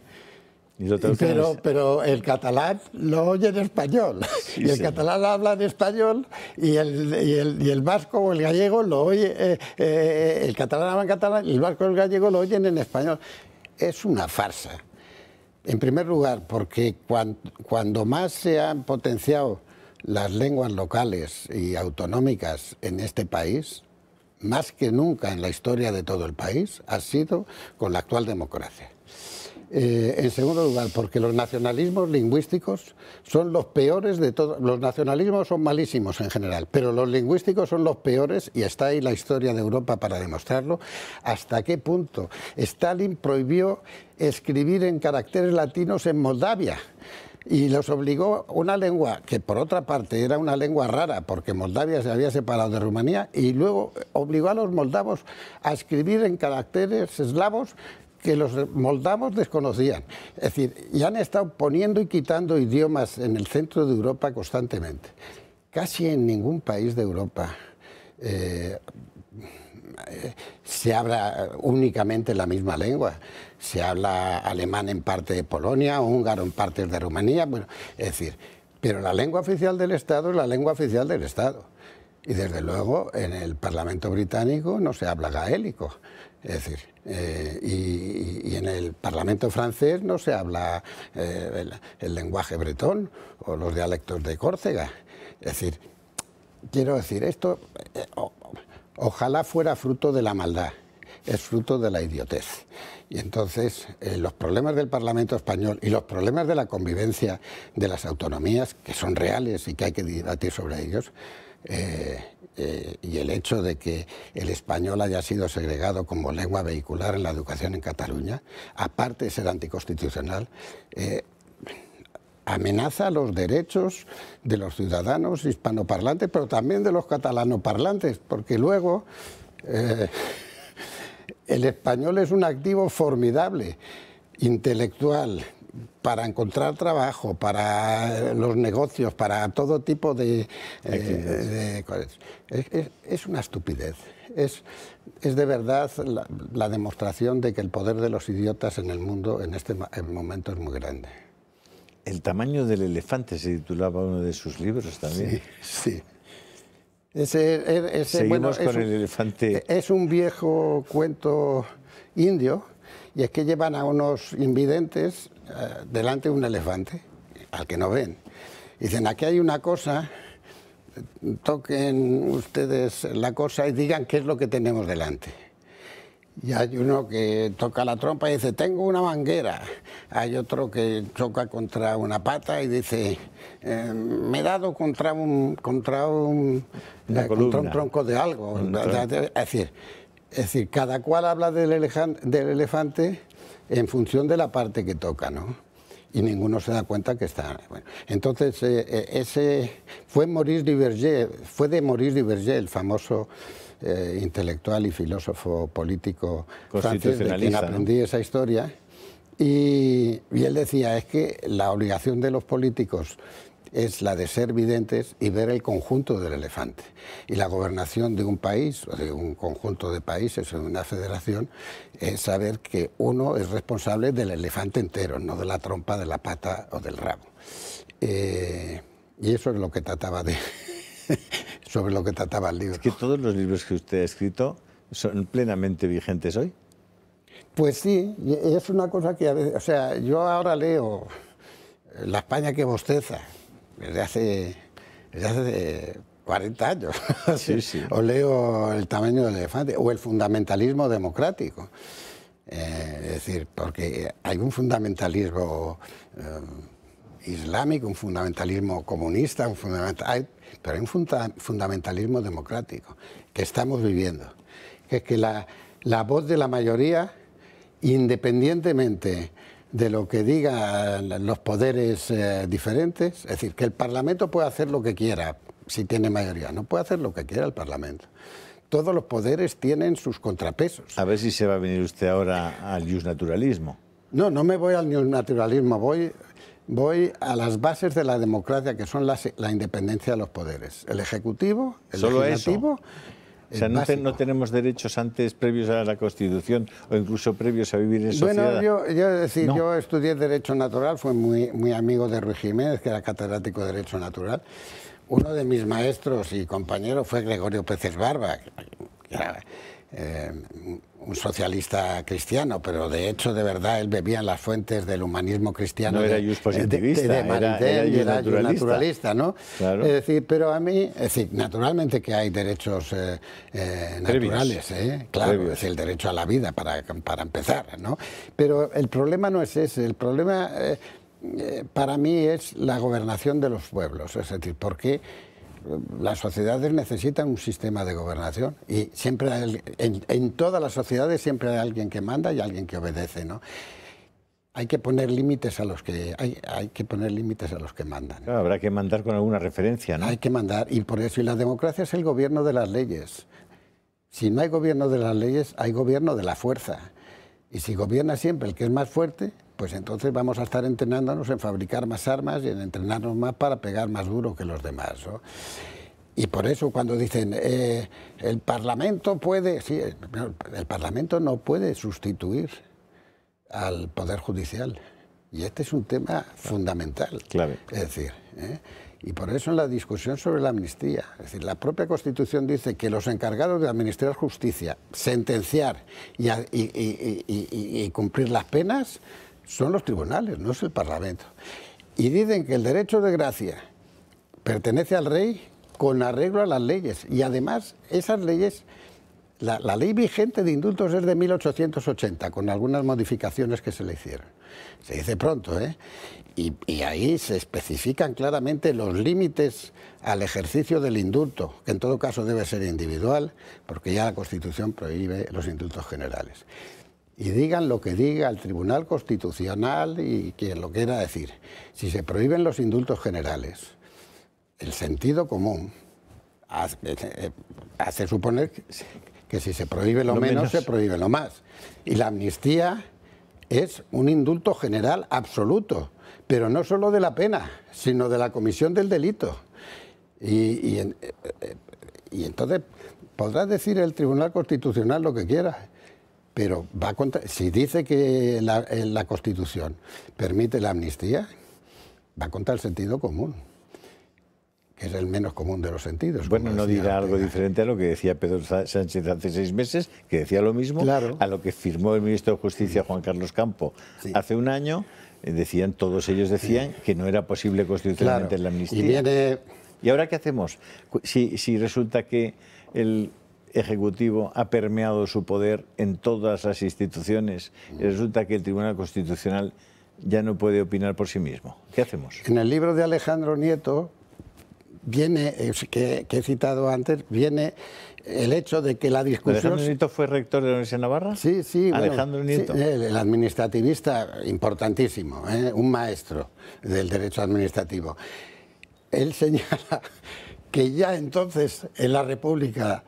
Pero, el catalán lo oye en español. y el catalán habla en español y el, vasco o el gallego lo oye. Eh, eh, el catalán habla en catalán el vasco o el gallego lo oyen en español. Es una farsa. En primer lugar, porque cuando más se han potenciado las lenguas locales y autonómicas en este país, más que nunca en la historia de todo el país, ha sido con la actual democracia. Eh, en segundo lugar, porque los nacionalismos lingüísticos son los peores de todos. Los nacionalismos son malísimos en general, pero los lingüísticos son los peores y está ahí la historia de Europa para demostrarlo. ¿Hasta qué punto? Stalin prohibió escribir en caracteres latinos en Moldavia y los obligó una lengua que por otra parte era una lengua rara porque Moldavia se había separado de Rumanía y luego obligó a los moldavos a escribir en caracteres eslavos que los moldavos desconocían. Es decir, ya han estado poniendo y quitando idiomas en el centro de Europa constantemente. Casi en ningún país de Europa eh, se habla únicamente la misma lengua. Se habla alemán en parte de Polonia, húngaro en partes de Rumanía, bueno, es decir, pero la lengua oficial del Estado es la lengua oficial del Estado. Y desde luego en el Parlamento británico no se habla gaélico, es decir, eh, y, en el Parlamento francés no se habla eh, el, lenguaje bretón o los dialectos de Córcega. Es decir, quiero decir, esto eh, Ojalá fuera fruto de la maldad, es fruto de la idiotez. Y entonces eh, los problemas del Parlamento español y los problemas de la convivencia de las autonomías, que son reales y que hay que debatir sobre ellos, eh, eh, y el hecho de que el español haya sido segregado como lengua vehicular en la educación en Cataluña, aparte de ser anticonstitucional, amenaza los derechos de los ciudadanos hispanoparlantes, pero también de los catalanoparlantes, porque luego eh, el español es un activo formidable, intelectual, para encontrar trabajo, para los negocios, para todo tipo de... Eh, es, una estupidez. Es, de verdad la demostración de que el poder de los idiotas en el mundo en este momento es muy grande. El tamaño del elefante se titulaba uno de sus libros también. Sí, sí. E, Seguimos con es, el elefante. E, es un viejo cuento indio y es que llevan a unos invidentes eh, delante de un elefante al que no ven. Dicen, aquí hay una cosa, toquen ustedes la cosa y digan qué es lo que tenemos delante y hay uno que toca la trompa y dice, tengo una manguera. Hay otro que choca contra una pata y dice, em, me he dado contra un, contra un, eh, contra un tronco de algo. Es decir, es decir, cada cual habla del, elefante, en función de la parte que toca, ¿no? y ninguno se da cuenta que está. entonces, eh, eh, ese fue Maurice Duverger, fue de Maurice Diverger, el famoso eh, intelectual y filósofo político de quien aprendí esa historia. Y, y, él decía, es que la obligación de los políticos es la de ser videntes y ver el conjunto del elefante. Y la gobernación de un país o de un conjunto de países o de una federación es saber que uno es responsable del elefante entero, no de la trompa, de la pata o del rabo. Eh, y eso es lo que trataba de, sobre lo que trataba el libro. ¿Es que todos los libros que usted ha escrito son plenamente vigentes hoy? Pues sí, es una cosa que o sea, yo ahora leo La España que bosteza, desde hace, hace 40 años, o leo El tamaño del elefante, o el fundamentalismo democrático. Eh, es decir, porque hay un fundamentalismo eh, islámico, un fundamentalismo comunista, un fundamental, pero hay un fundamentalismo democrático que estamos viviendo, es que la, voz de la mayoría, independientemente de lo que digan los poderes eh, diferentes, es decir, que el Parlamento puede hacer lo que quiera, si tiene mayoría, no puede hacer lo que quiera el Parlamento. Todos los poderes tienen sus contrapesos. A ver si se va a venir usted ahora al naturalismo. No, no me voy al naturalismo, voy voy a las bases de la democracia, que son la independencia de los poderes. El Ejecutivo, el Legislativo... O no, tenemos derechos antes previos a la Constitución o incluso previos a vivir en sociedad. Bueno, yo, decir, yo estudié Derecho Natural, fue muy, muy amigo de Ruiz Jiménez, que era catedrático de Derecho Natural. Uno de mis maestros y compañeros fue Gregorio Pérez Barba, que eh, un socialista cristiano, pero de hecho, de verdad, él bebía en las fuentes del humanismo cristiano. de, positivista, de, naturalista. ¿no? Es decir, pero a mí, es decir, naturalmente que hay derechos eh, eh, naturales, ¿eh? claro, es el derecho a la vida para, para empezar, ¿no? Pero el problema no es ese, el problema para mí es la gobernación de los pueblos, es decir, porque las sociedades necesitan un sistema de gobernación y siempre en, todas las sociedades siempre hay alguien que manda y alguien que obedece, ¿no? Hay que poner límites a los que hay, que poner límites a los que mandan. habrá que mandar con alguna referencia, ¿no? Hay que mandar y por eso y la democracia es el gobierno de las leyes. Si no hay gobierno de las leyes, hay gobierno de la fuerza. Y si gobierna siempre el que es más fuerte, pues entonces vamos a estar entrenándonos en fabricar más armas y en entrenarnos más para pegar más duro que los demás. Y por eso cuando dicen, eh, el Parlamento puede, sí, eh, el Parlamento no puede sustituir al Poder Judicial. Y este es un tema fundamental. Clave. Es decir, ¿eh? y por eso en la discusión sobre la amnistía, es decir, la propia Constitución dice que los encargados de administrar justicia, sentenciar y cumplir las penas son los tribunales, no es el Parlamento. Y dicen que el derecho de gracia pertenece al rey con arreglo a las leyes. Y además, esas leyes, la, ley vigente de indultos es de 1880, con algunas modificaciones que se le hicieron. Se dice pronto, ¿eh? y, ahí se especifican claramente los límites al ejercicio del indulto, que en todo caso debe ser individual, porque ya la Constitución prohíbe los indultos generales y digan lo que diga el Tribunal Constitucional y quien lo quiera decir. Si se prohíben los indultos generales, el sentido común eh, hace, suponer que, si se prohíbe lo, menos, se prohíbe lo más. Y la amnistía es un indulto general absoluto, pero no solo de la pena, sino de la comisión del delito. Y, y eh, eh, entonces podrás decir el Tribunal Constitucional lo que quiera. Pero va contra, si dice que eh, la, Constitución permite la amnistía, va contra el sentido común que es el menos común de los sentidos. Bueno, no dirá algo diferente a lo que decía Pedro Sánchez hace seis meses, que decía lo mismo, a lo que firmó el ministro de Justicia Juan Carlos Campo hace un año, eh, decían, todos ellos decían que no era posible constitucionalmente la amnistía. Y, ahora qué hacemos? Si, si resulta que el Ejecutivo ha permeado su poder en todas las instituciones resulta que el Tribunal Constitucional ya no puede opinar por sí mismo. ¿Qué hacemos? En el libro de Alejandro Nieto, viene, que, he citado antes, viene el hecho de que la discusión... ¿Alejandro Nieto fue rector de la Universidad de Navarra? Sí, sí. Alejandro Nieto. el, administrativista importantísimo, ¿eh? un maestro del derecho administrativo. Él señala que ya entonces en la República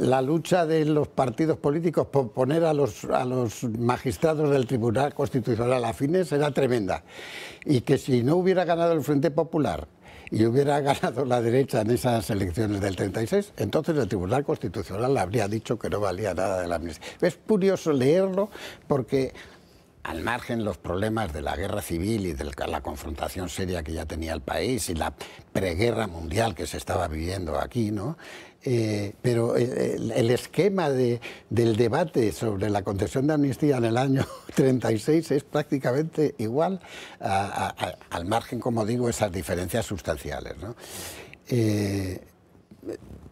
la lucha de los partidos políticos por poner a los, a los magistrados del Tribunal Constitucional a fines era tremenda. Y que si no hubiera ganado el Frente Popular y hubiera ganado la derecha en esas elecciones del 36, entonces el Tribunal Constitucional habría dicho que no valía nada de la amnistía. Es curioso leerlo porque al margen los problemas de la guerra civil y de la confrontación seria que ya tenía el país y la preguerra mundial que se estaba viviendo aquí, ¿no? Eh, pero eh, el, esquema del debate sobre la concesión de amnistía en el año 36 es prácticamente igual, al margen, como digo, esas diferencias sustanciales. ¿no? Eh,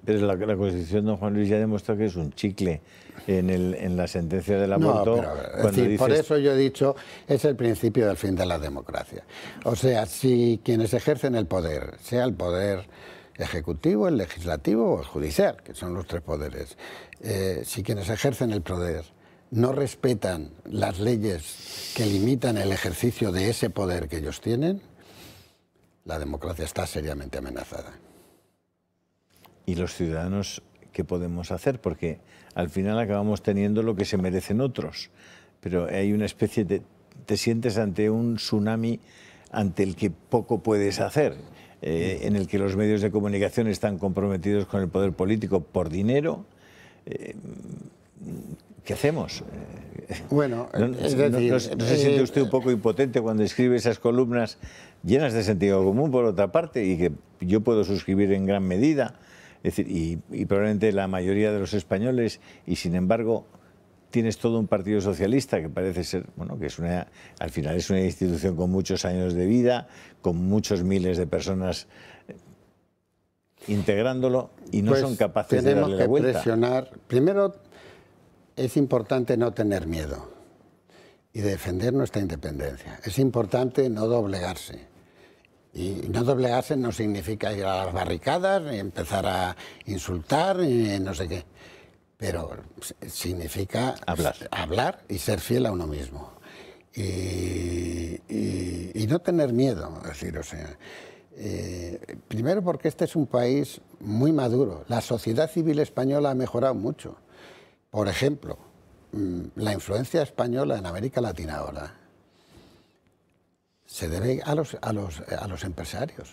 pero la, la, Constitución, don Juan Luis, ya demostró que es un chicle en, la sentencia del aborto. No, eh, Por eso yo he dicho, es el principio del fin de la democracia. O sea, si quienes ejercen el poder, sea el poder ejecutivo, el legislativo o el judicial, que son los tres poderes, eh, si quienes ejercen el poder no respetan las leyes que limitan el ejercicio de ese poder que ellos tienen, la democracia está seriamente amenazada. ¿Y los ciudadanos qué podemos hacer? Porque al final acabamos teniendo lo que se merecen otros. Pero hay una especie de... Te sientes ante un tsunami ante el que poco puedes hacer, eh, en el que los medios de comunicación están comprometidos con el poder político por dinero. Eh, ¿Qué hacemos? Eh, bueno, es decir, no se siente usted un poco impotente cuando escribe esas columnas llenas de sentido común, por otra parte, y que yo puedo suscribir en gran medida? Es y, probablemente la mayoría de los españoles, y sin embargo tienes todo un partido socialista que parece ser, bueno, que es una, al final es una institución con muchos años de vida, con muchos miles de personas eh, integrándolo y no pues son capaces de darle Tenemos que presionar. Primero, es importante no tener miedo y defender nuestra independencia. Es importante no doblegarse. Y no doblegarse no significa ir a las barricadas, y empezar a insultar, no sé qué. Pero significa hablar, y ser fiel a uno mismo. Y, no tener miedo, eh, primero porque este es un país muy maduro. La sociedad civil española ha mejorado mucho. Por ejemplo, mm, la influencia española en América Latina ahora se debe eh, a los, empresarios.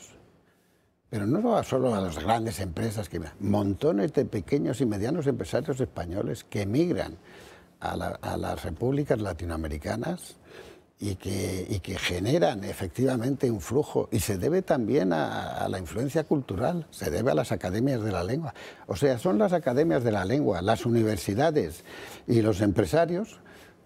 Pero no solo a las grandes empresas, que montones de pequeños y medianos empresarios españoles que emigran a, las repúblicas latinoamericanas y que, que, generan efectivamente un flujo. Y se debe también a la influencia cultural, se debe a las academias de la lengua. O sea, son las academias de la lengua, las universidades y los empresarios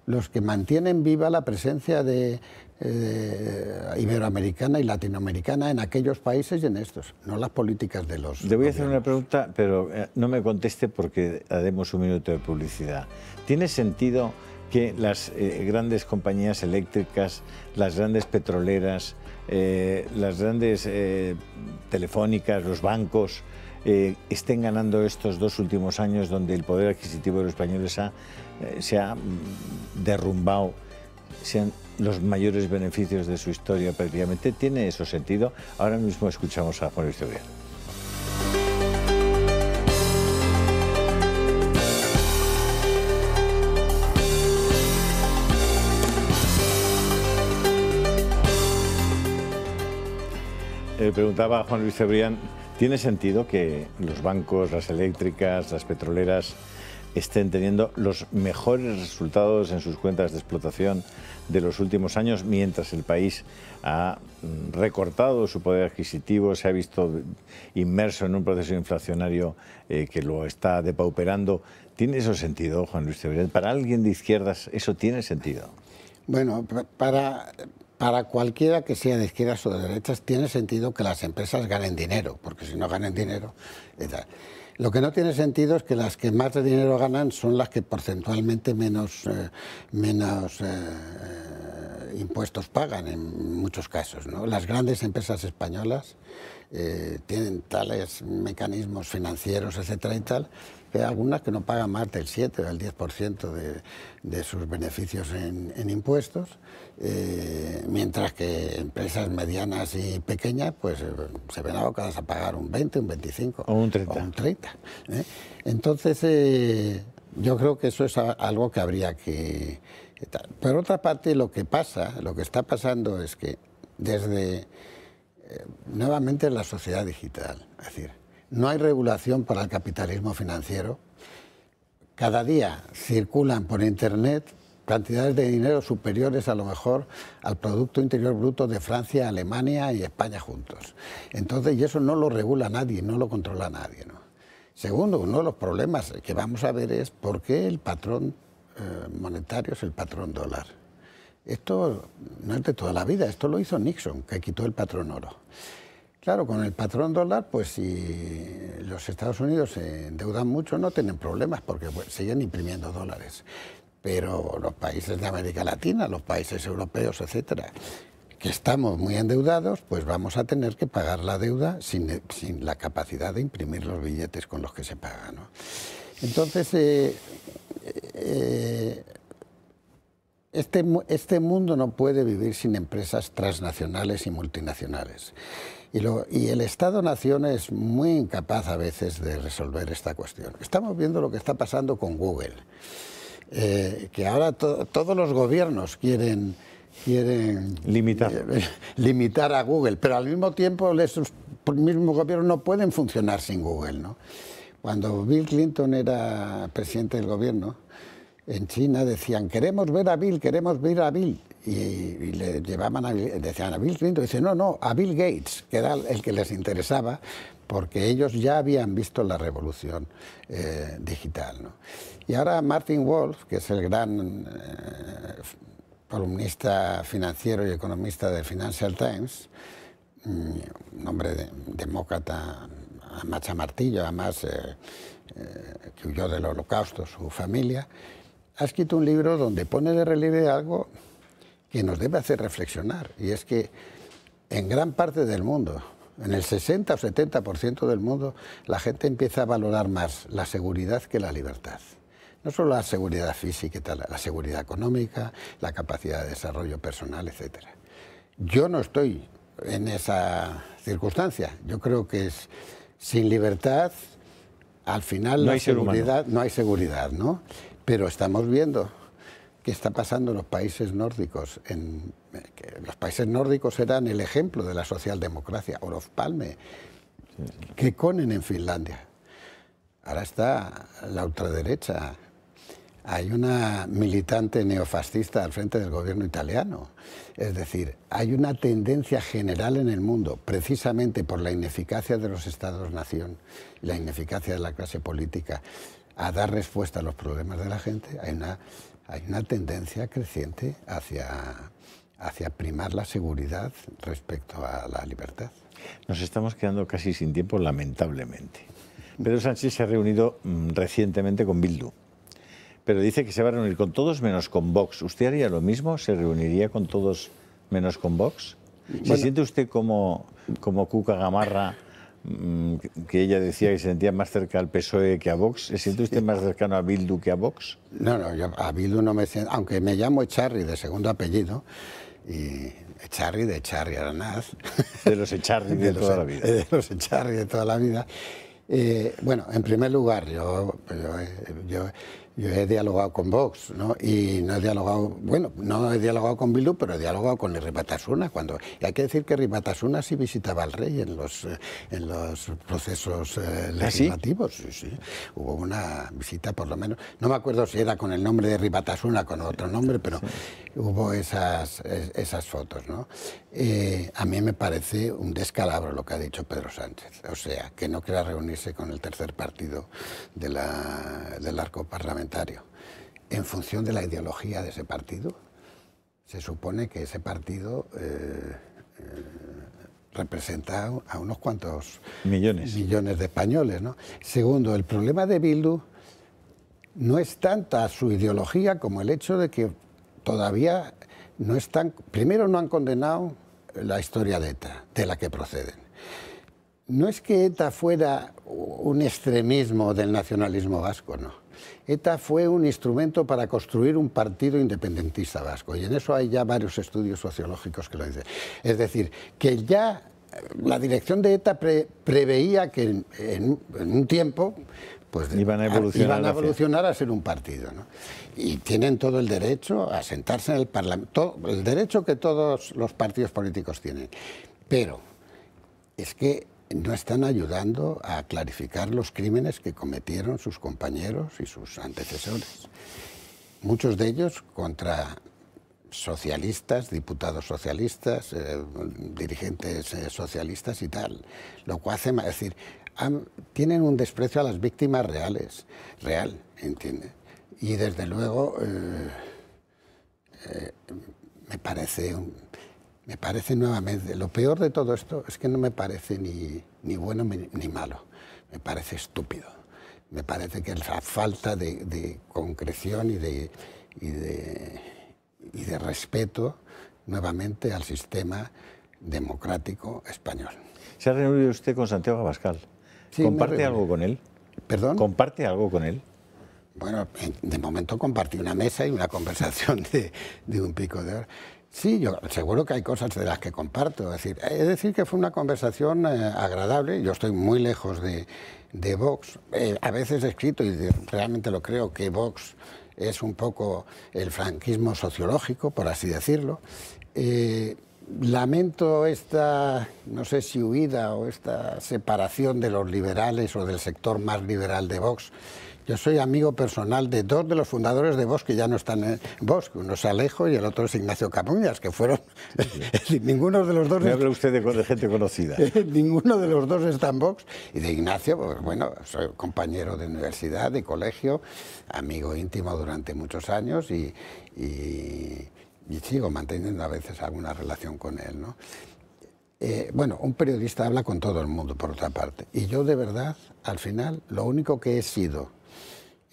los que mantienen viva la presencia de, eh, iberoamericana y latinoamericana en aquellos países y en estos, no las políticas de los... Le voy a hacer una pregunta, pero eh, no me conteste porque haremos un minuto de publicidad. ¿Tiene sentido que las eh, grandes compañías eléctricas, las grandes petroleras, las grandes telefónicas, los bancos, estén ganando estos dos últimos años donde el poder adquisitivo de los españoles se ha mm, derrumbado? Se han los mayores beneficios de su historia prácticamente. Tiene eso sentido. Ahora mismo escuchamos a Juan Luis Cebrián. Eh, Le preguntaba a Juan Luis Cebrián, ¿tiene sentido que los bancos, las eléctricas, las petroleras estén teniendo los mejores resultados en sus cuentas de explotación de los últimos años, mientras el país ha mm, recortado su poder adquisitivo, se ha visto inmerso en un proceso inflacionario eh, que lo está depauperando. ¿Tiene eso sentido, Juan Luis ¿Para alguien de izquierdas eso tiene sentido? Bueno, para, para cualquiera que sea de izquierdas o de derechas tiene sentido que las empresas ganen dinero, porque si no ganan dinero... Eh, lo que no tiene sentido es que las que más dinero ganan son las que porcentualmente menos, eh, eh, eh, impuestos pagan en muchos casos. Las grandes empresas españolas tienen tales mecanismos financieros, etcétera y tal, algunas que no pagan más del 7 o del 10% de, sus beneficios en, impuestos, eh, mientras que empresas medianas y pequeñas pues eh, se ven abocadas a pagar un 20, un 25 o un 30. ¿eh? Entonces, yo creo que eso es algo que habría que... Por otra parte, lo que pasa, lo que está pasando es que desde nuevamente la sociedad digital, es decir, no hay regulación para el capitalismo financiero. Cada día circulan por Internet cantidades de dinero superiores a lo mejor al Producto Interior Bruto de Francia, Alemania y España juntos. Entonces, y eso no lo regula nadie, no lo controla nadie. Segundo, uno de los problemas que vamos a ver es por qué el patrón eh, monetario es el patrón dólar. Esto no es de toda la vida, esto lo hizo Nixon, que quitó el patrón oro. Claro, con el patrón dólar, pues si los Estados Unidos se endeudan mucho, no tienen problemas porque siguen imprimiendo dólares. Pero los países de América Latina, los países europeos, etcétera, que estamos muy endeudados, pues vamos a tener que pagar la deuda sin, la capacidad de imprimir los billetes con los que se paga. Entonces, eh, eh, este, este mundo no puede vivir sin empresas transnacionales y multinacionales. Y, el Estado-Nación es muy incapaz a veces de resolver esta cuestión. Estamos viendo lo que está pasando con Google, eh, que ahora todos los gobiernos quieren quieren eh, limitar. a Google, pero al mismo tiempo los mismos gobiernos no pueden funcionar sin Google. Cuando Bill Clinton era presidente del gobierno, en China decían, queremos ver a Bill, queremos ver a Bill y, le llevaban a, decían a Bill Clinton, dice, no, no, a Bill Gates, que era el que les interesaba, porque ellos ya habían visto la revolución eh, digital. Y ahora Martin Wolf, que es el gran eh, columnista financiero y economista del Financial Times, un mm, hombre de, demócrata a macha martillo, además eh, que huyó del holocausto, su familia, ha escrito un libro donde pone de relieve algo que nos debe hacer reflexionar, y es que en gran parte del mundo, en el 60 o 70% del mundo, la gente empieza a valorar más la seguridad que la libertad. No solo la seguridad física la seguridad económica, la capacidad de desarrollo personal, etc. Yo no estoy en esa circunstancia. Yo creo que es sin libertad, al final no hay seguridad, no hay seguridad, ¿no? Pero estamos viendo ¿Qué está pasando en los países nórdicos. En, eh, los países nórdicos eran el ejemplo de la socialdemocracia, Olof Palme, que conen en Finlandia. Ahora está la ultraderecha. Hay una militante neofascista al frente del gobierno italiano. Es decir, hay una tendencia general en el mundo, precisamente por la ineficacia de los Estados-nación, la ineficacia de la clase política, a dar respuesta a los problemas de la gente. Hay una hay una tendencia creciente hacia, hacia primar la seguridad respecto a la libertad. Nos estamos quedando casi sin tiempo, lamentablemente. Pedro Sánchez se ha reunido mm, recientemente con Bildu, pero dice que se va a reunir con todos menos con Vox. ¿Usted haría lo mismo? ¿Se reuniría con todos menos con Vox? ¿Se siente usted como, como Cuca Gamarra Mm, que ella decía que se sentía más cerca al PSOE que a Vox. ¿Se siente usted más cercano a Bildu que a Vox? No, no, a Bildu no me siento, aunque me llamo Echarri de segundo apellido, y Echarri de Echarri Aranaz. De los Echarri de, toda la vida. De los Echarri de toda la vida. Eh, bueno, en primer lugar, yo, yo, eh, yo yo he dialogado con Vox, ¿no? Y no he dialogado, bueno, no he dialogado con Bildu, pero he dialogado con Ribatasuna. Cuando, hay que decir que Ribatasuna sí visitaba al rey en los, eh, en los procesos eh, ¿Ah, legislativos. sí? Sí, Hubo una visita, por lo menos, no me acuerdo si era con el nombre de Ribatasuna, con otro nombre, pero hubo esas, esas fotos, ¿no? Eh, a mí me parece un descalabro lo que ha dicho Pedro Sánchez. O sea, que no quiera reunirse con el tercer partido de del arco parlamentario en función de la ideología de ese partido, se supone que ese partido eh, eh, representa a unos cuantos millones, millones de españoles. Segundo, el problema de Bildu no es tanta su ideología como el hecho de que todavía no están, primero no han condenado la historia de ETA, de la que proceden. No es que ETA fuera un extremismo del nacionalismo vasco, no ETA fue un instrumento para construir un partido independentista vasco y en eso hay ya varios estudios sociológicos que lo dicen. Es decir, que ya eh, la dirección de ETA preveía que en, un tiempo pues iban a evolucionar, a, evolucionar a, ser un partido. ¿no? Y tienen todo el derecho a sentarse en el Parlamento, el derecho que todos los partidos políticos tienen. Pero es que no están ayudando a clarificar los crímenes que cometieron sus compañeros y sus antecesores. Muchos de ellos contra socialistas, diputados socialistas, eh, dirigentes eh, socialistas y tal. Lo cual hace, es decir, tienen un desprecio a las víctimas reales, real, entiende. Y desde luego eh, me parece un, me parece nuevamente, lo peor de todo esto es que no me parece ni, ni bueno ni, malo, me parece estúpido. Me parece que es la falta de, concreción y de, y de, respeto nuevamente al sistema democrático español. ¿Se ha reunido usted con Santiago Abascal? ¿Comparte algo con él? ¿Perdón? ¿Comparte algo con él? Bueno, de momento compartí una mesa y una conversación de, de un pico de hora. Sí, yo seguro que hay cosas de las que comparto. Es decir, eh, es decir que fue una conversación eh, agradable. Yo estoy muy lejos de, Vox. Eh, a veces he escrito, y realmente lo creo, que Vox es un poco el franquismo sociológico, por así decirlo. lamento esta, no sé si huida o esta separación de los liberales o del sector más liberal de Vox yo soy amigo personal de dos de los fundadores de Vos, que ya no están en bosque Uno es Alejo y el otro es Ignacio Camuñas, que fueron... ninguno de los dos... Me habla usted de, gente conocida. ninguno de los dos está en Vox. Y de Ignacio, pues bueno, soy compañero de universidad, de colegio, amigo íntimo durante muchos años y, y, sigo manteniendo a veces alguna relación con él, eh, bueno, un periodista habla con todo el mundo, por otra parte. Y yo de verdad, al final, lo único que he sido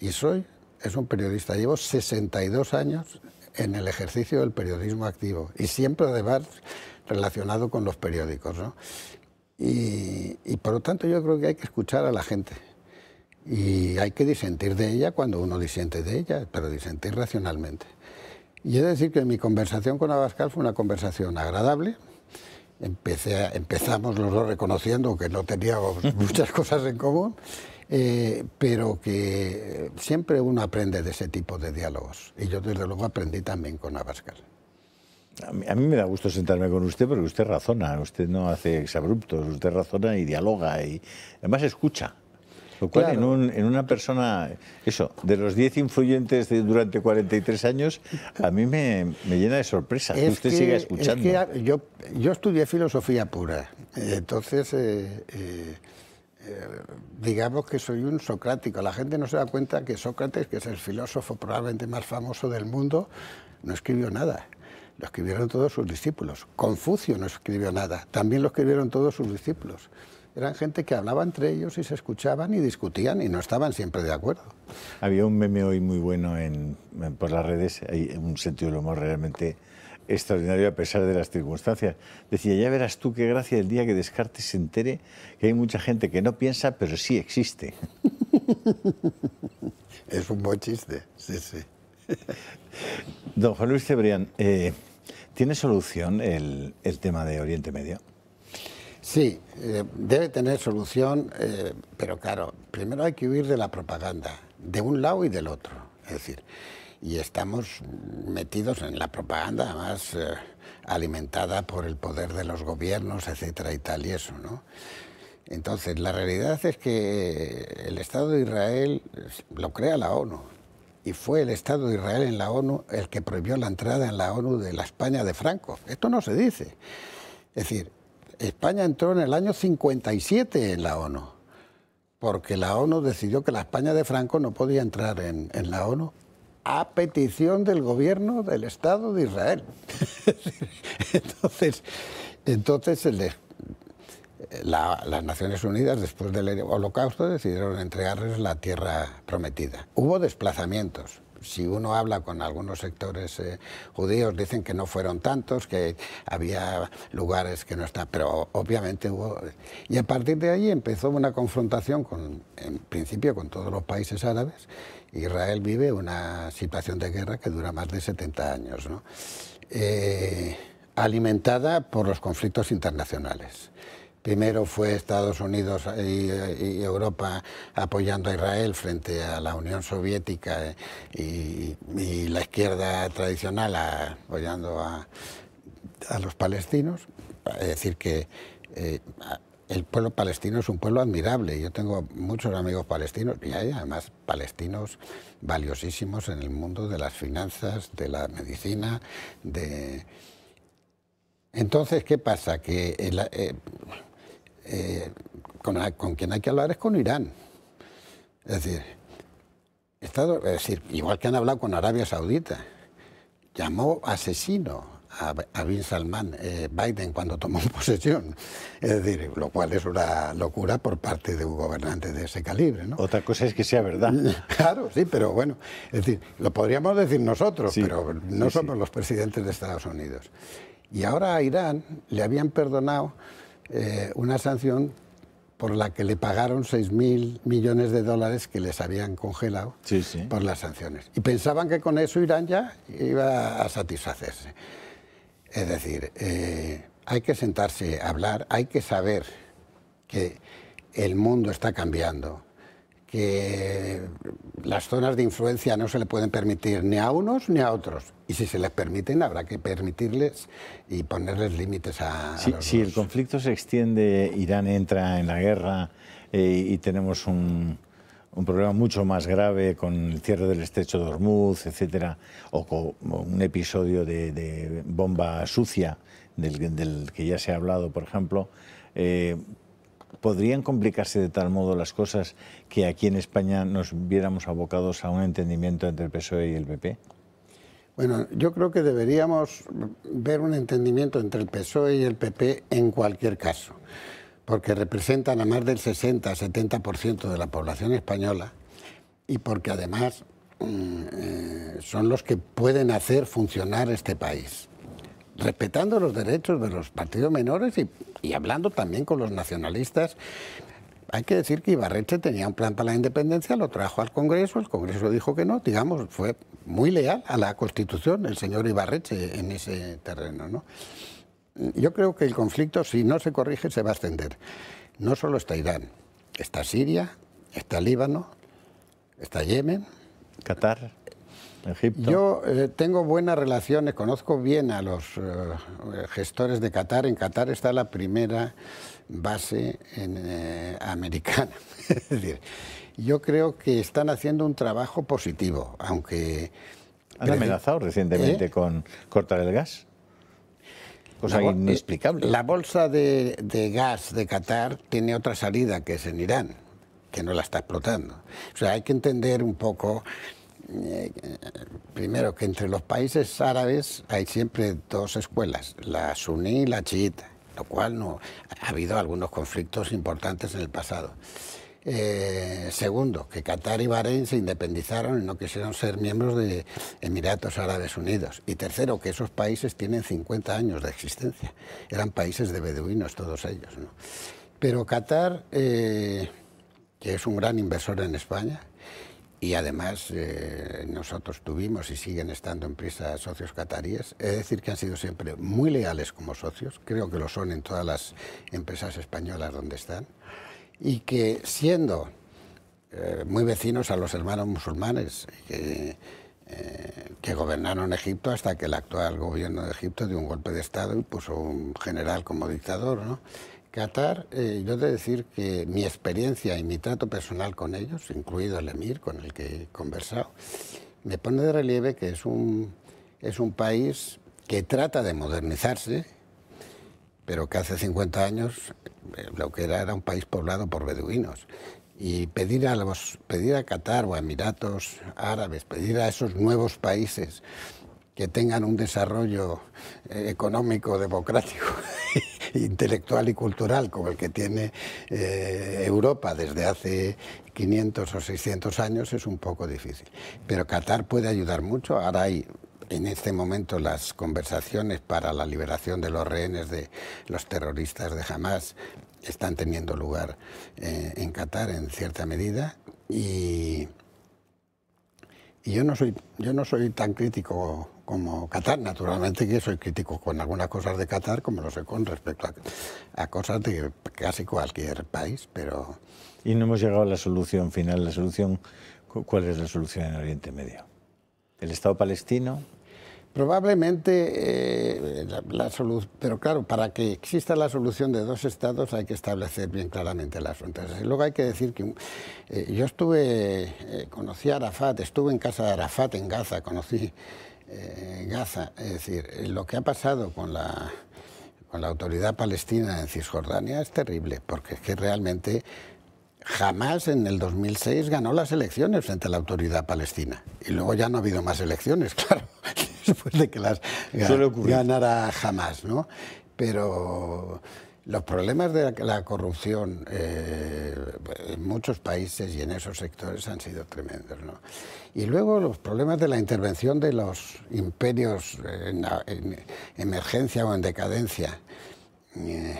y soy es un periodista. Llevo 62 años en el ejercicio del periodismo activo y siempre además relacionado con los periódicos. Y, por lo tanto yo creo que hay que escuchar a la gente y hay que disentir de ella cuando uno disiente de ella, pero disentir racionalmente. Y he de decir que mi conversación con Abascal fue una conversación agradable. empezamos los dos reconociendo que no teníamos muchas cosas en común eh, pero que siempre uno aprende de ese tipo de diálogos. Y yo desde luego aprendí también con Abascal. A mí, me da gusto sentarme con usted porque usted razona, usted no hace exabruptos, usted razona y dialoga y además escucha. Lo cual en, una persona, eso, de los 10 influyentes durante 43 años, a mí me, llena de sorpresa que usted siga escuchando. yo, yo estudié filosofía pura, entonces... Eh, eh, eh, digamos que soy un socrático. La gente no se da cuenta que Sócrates, que es el filósofo probablemente más famoso del mundo, no escribió nada. Lo escribieron todos sus discípulos. Confucio no escribió nada. También lo escribieron todos sus discípulos. Eran gente que hablaba entre ellos y se escuchaban y discutían y no estaban siempre de acuerdo. Había un meme hoy muy bueno en, por las redes, hay un sentido del humor realmente extraordinario a pesar de las circunstancias. Decía, ya verás tú qué gracia el día que Descartes se entere que hay mucha gente que no piensa, pero sí existe. es un buen chiste, sí, sí. Don Juan Luis Cebrián, eh, ¿tiene solución el, el, tema de Oriente Medio? Sí, eh, debe tener solución, eh, pero claro, primero hay que huir de la propaganda, de un lado y del otro. Es decir, y estamos metidos en la propaganda, además eh, alimentada por el poder de los gobiernos, etcétera y tal y eso, ¿no? Entonces, la realidad es que el Estado de Israel lo crea la ONU. Y fue el Estado de Israel en la ONU el que prohibió la entrada en la ONU de la España de Franco. Esto no se dice. Es decir, España entró en el año 57 en la ONU, porque la ONU decidió que la España de Franco no podía entrar en la ONU a petición del gobierno del Estado de Israel. entonces, entonces las Naciones Unidas, después del Holocausto, decidieron entregarles la tierra prometida. Hubo desplazamientos. Si uno habla con algunos sectores eh, judíos, dicen que no fueron tantos, que había lugares que no están, pero obviamente hubo... Y a partir de ahí empezó una confrontación, con, en principio, con todos los países árabes Israel vive una situación de guerra que dura más de 70 años, eh, alimentada por los conflictos internacionales. Primero fue Estados Unidos y, Europa apoyando a Israel frente a la Unión Soviética eh, y, la izquierda tradicional apoyando a, los palestinos. Es decir, que eh, el pueblo palestino es un pueblo admirable. Yo tengo muchos amigos palestinos y hay además palestinos valiosísimos en el mundo de las finanzas, de la medicina, de... Entonces, ¿qué pasa? Que eh, eh, con, quien hay que hablar es con Irán. es decir, igual que han hablado con Arabia Saudita, llamó asesino a, Bin Salman eh, Biden cuando tomó posesión. Es decir, lo cual es una locura por parte de un gobernante de ese calibre. Otra cosa es que sea verdad. Claro, sí, pero bueno, es decir, lo podríamos decir nosotros, pero no somos los presidentes de Estados Unidos. Y ahora a Irán le habían perdonado eh, una sanción por la que le pagaron 6.000 millones de dólares que les habían congelado por las sanciones. Y pensaban que con eso Irán ya iba a satisfacerse. Es decir, eh, hay que sentarse a hablar, hay que saber que el mundo está cambiando, que las zonas de influencia no se le pueden permitir ni a unos ni a otros. Y si se les permiten, habrá que permitirles y ponerles límites a... si el conflicto se extiende, Irán entra en la guerra eh, y tenemos un, un problema mucho más grave con el cierre del estrecho de Hormuz, etcétera, o con un episodio de, bomba sucia del, que ya se ha hablado, por ejemplo, eh, ¿podrían complicarse de tal modo las cosas que aquí en España nos viéramos abocados a un entendimiento entre el PSOE y el PP? Bueno, yo creo que deberíamos ver un entendimiento entre el PSOE y el PP en cualquier caso porque representan a más del 60-70% de la población española y porque además mm, eh, son los que pueden hacer funcionar este país, respetando los derechos de los partidos menores y, hablando también con los nacionalistas. Hay que decir que Ibarreche tenía un plan para la independencia, lo trajo al Congreso, el Congreso dijo que no, digamos, fue muy leal a la Constitución el señor Ibarreche en ese terreno. ¿no? yo creo que el conflicto, si no se corrige, se va a extender. No solo está Irán, está Siria, está Líbano, está Yemen. Qatar, Egipto. Yo eh, tengo buenas relaciones, eh, conozco bien a los eh, gestores de Qatar. En Qatar está la primera base americana. yo creo que están haciendo un trabajo positivo, aunque... Han amenazado recientemente con cortar el gas la inexplicable. Eh, la bolsa de, gas de Qatar tiene otra salida que es en Irán, que no la está explotando. O sea, hay que entender un poco, eh, primero, que entre los países árabes hay siempre dos escuelas, la suní y la chiita, lo cual no, ha habido algunos conflictos importantes en el pasado. Eh, segundo, que Qatar y Bahrein se independizaron y no quisieron ser miembros de Emiratos Árabes Unidos. Y tercero, que esos países tienen 50 años de existencia. Eran países de beduinos todos ellos. Pero Qatar, eh, que es un gran inversor en España, y además eh, nosotros tuvimos y siguen estando en prisa socios cataríes. Es decir, que han sido siempre muy leales como socios, creo que lo son en todas las empresas españolas donde están, y que siendo eh, muy vecinos a los hermanos musulmanes eh, que, gobernaron Egipto hasta que el actual gobierno de Egipto dio un golpe de Estado y puso un general como dictador. Qatar, eh, yo he de decir que mi experiencia y mi trato personal con ellos, incluido el emir con el que he conversado, me pone de relieve que es un, es un país que trata de modernizarse, pero que hace 50 años eh, lo que era era un país poblado por beduinos. Y pedir a, los, pedir a Qatar o a Emiratos Árabes, pedir a esos nuevos países que tengan un desarrollo eh, económico, democrático, intelectual y cultural como el que tiene eh, Europa desde hace 500 o 600 años es un poco difícil. Pero Qatar puede ayudar mucho. Ahora hay en este momento las conversaciones para la liberación de los rehenes de los terroristas de Hamas están teniendo lugar eh, en Qatar en cierta medida y, y, yo no soy yo no soy tan crítico como Qatar, naturalmente que soy crítico con algunas cosas de Qatar como lo sé con respecto a, a cosas de casi cualquier país, pero y no hemos llegado a la solución final, la solución ¿cuál es la solución en Oriente Medio? ¿El Estado palestino? Probablemente eh, la, solución, pero claro, para que exista la solución de dos estados hay que establecer bien claramente las fronteras. luego hay que decir que eh, yo estuve, eh, conocí a Arafat, estuve en casa de Arafat en Gaza, conocí Gaza, es decir, lo que ha pasado con la, con la autoridad palestina en Cisjordania es terrible, porque es que realmente jamás en el 2006 ganó las elecciones frente a la autoridad palestina. Y luego ya no ha habido más elecciones, claro, después de que las ganara jamás. ¿no? Pero los problemas de la corrupción eh, en muchos países y en esos sectores han sido tremendos. Y luego los problemas de la intervención de los imperios en, emergencia o en decadencia. Eh,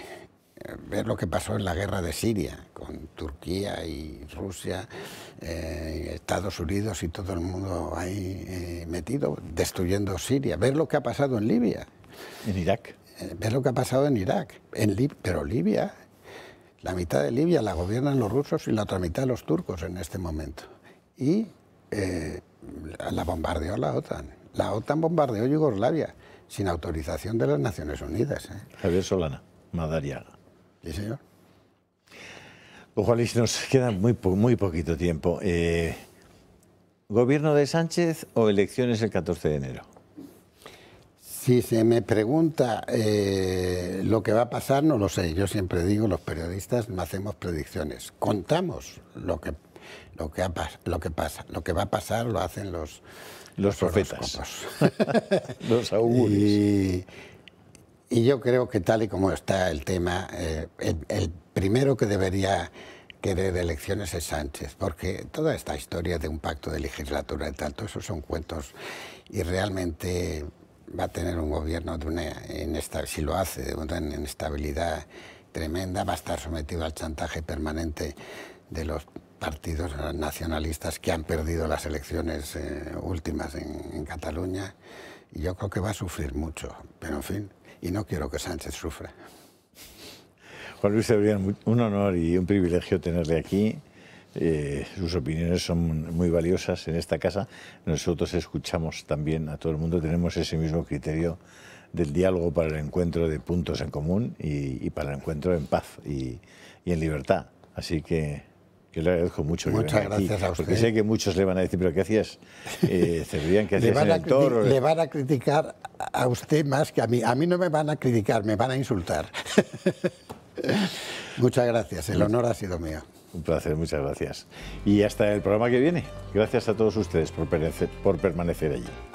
ver lo que pasó en la guerra de Siria, con Turquía y Rusia, eh, Estados Unidos y todo el mundo ahí eh, metido, destruyendo Siria, ver lo que ha pasado en Libia. En Irak. Eh, ver lo que ha pasado en Irak, en pero Libia, la mitad de Libia la gobiernan los rusos y la otra mitad los turcos en este momento. Y la bombardeó la OTAN. La OTAN bombardeó Yugoslavia sin autorización de las Naciones Unidas. Javier Solana, Madariaga. Sí, señor. Pues, Juan nos queda muy, muy poquito tiempo. Eh, ¿Gobierno de Sánchez o elecciones el 14 de enero? Si se me pregunta eh, lo que va a pasar, no lo sé. Yo siempre digo, los periodistas no hacemos predicciones. Contamos lo que, lo que, lo que pasa. Lo que va a pasar lo hacen los... Los, profetas. los augurios. Y yo creo que tal y como está el tema, eh, el, primero que debería querer elecciones es Sánchez, porque toda esta historia de un pacto de legislatura y tal, todo son cuentos y realmente va a tener un gobierno de si lo hace, de una inestabilidad tremenda, va a estar sometido al chantaje permanente de los partidos nacionalistas que han perdido las elecciones eh, últimas en, en Cataluña. Y yo creo que va a sufrir mucho, pero en fin y no quiero que Sánchez sufra. Juan Luis Cebrián, un honor y un privilegio tenerle aquí. Eh, sus opiniones son muy valiosas en esta casa. Nosotros escuchamos también a todo el mundo, tenemos ese mismo criterio del diálogo para el encuentro de puntos en común y, para el encuentro en paz y, y en libertad. Así que yo le agradezco mucho. Muchas gracias a usted. Porque sé que muchos le van a decir, pero ¿qué hacías? Eh, que ¿qué hacías le van, a le van a criticar a usted más que a mí. A mí no me van a criticar, me van a insultar. muchas gracias, el honor ha sido mío. Un placer, muchas gracias. Y hasta el programa que viene. Gracias a todos ustedes por, por permanecer allí.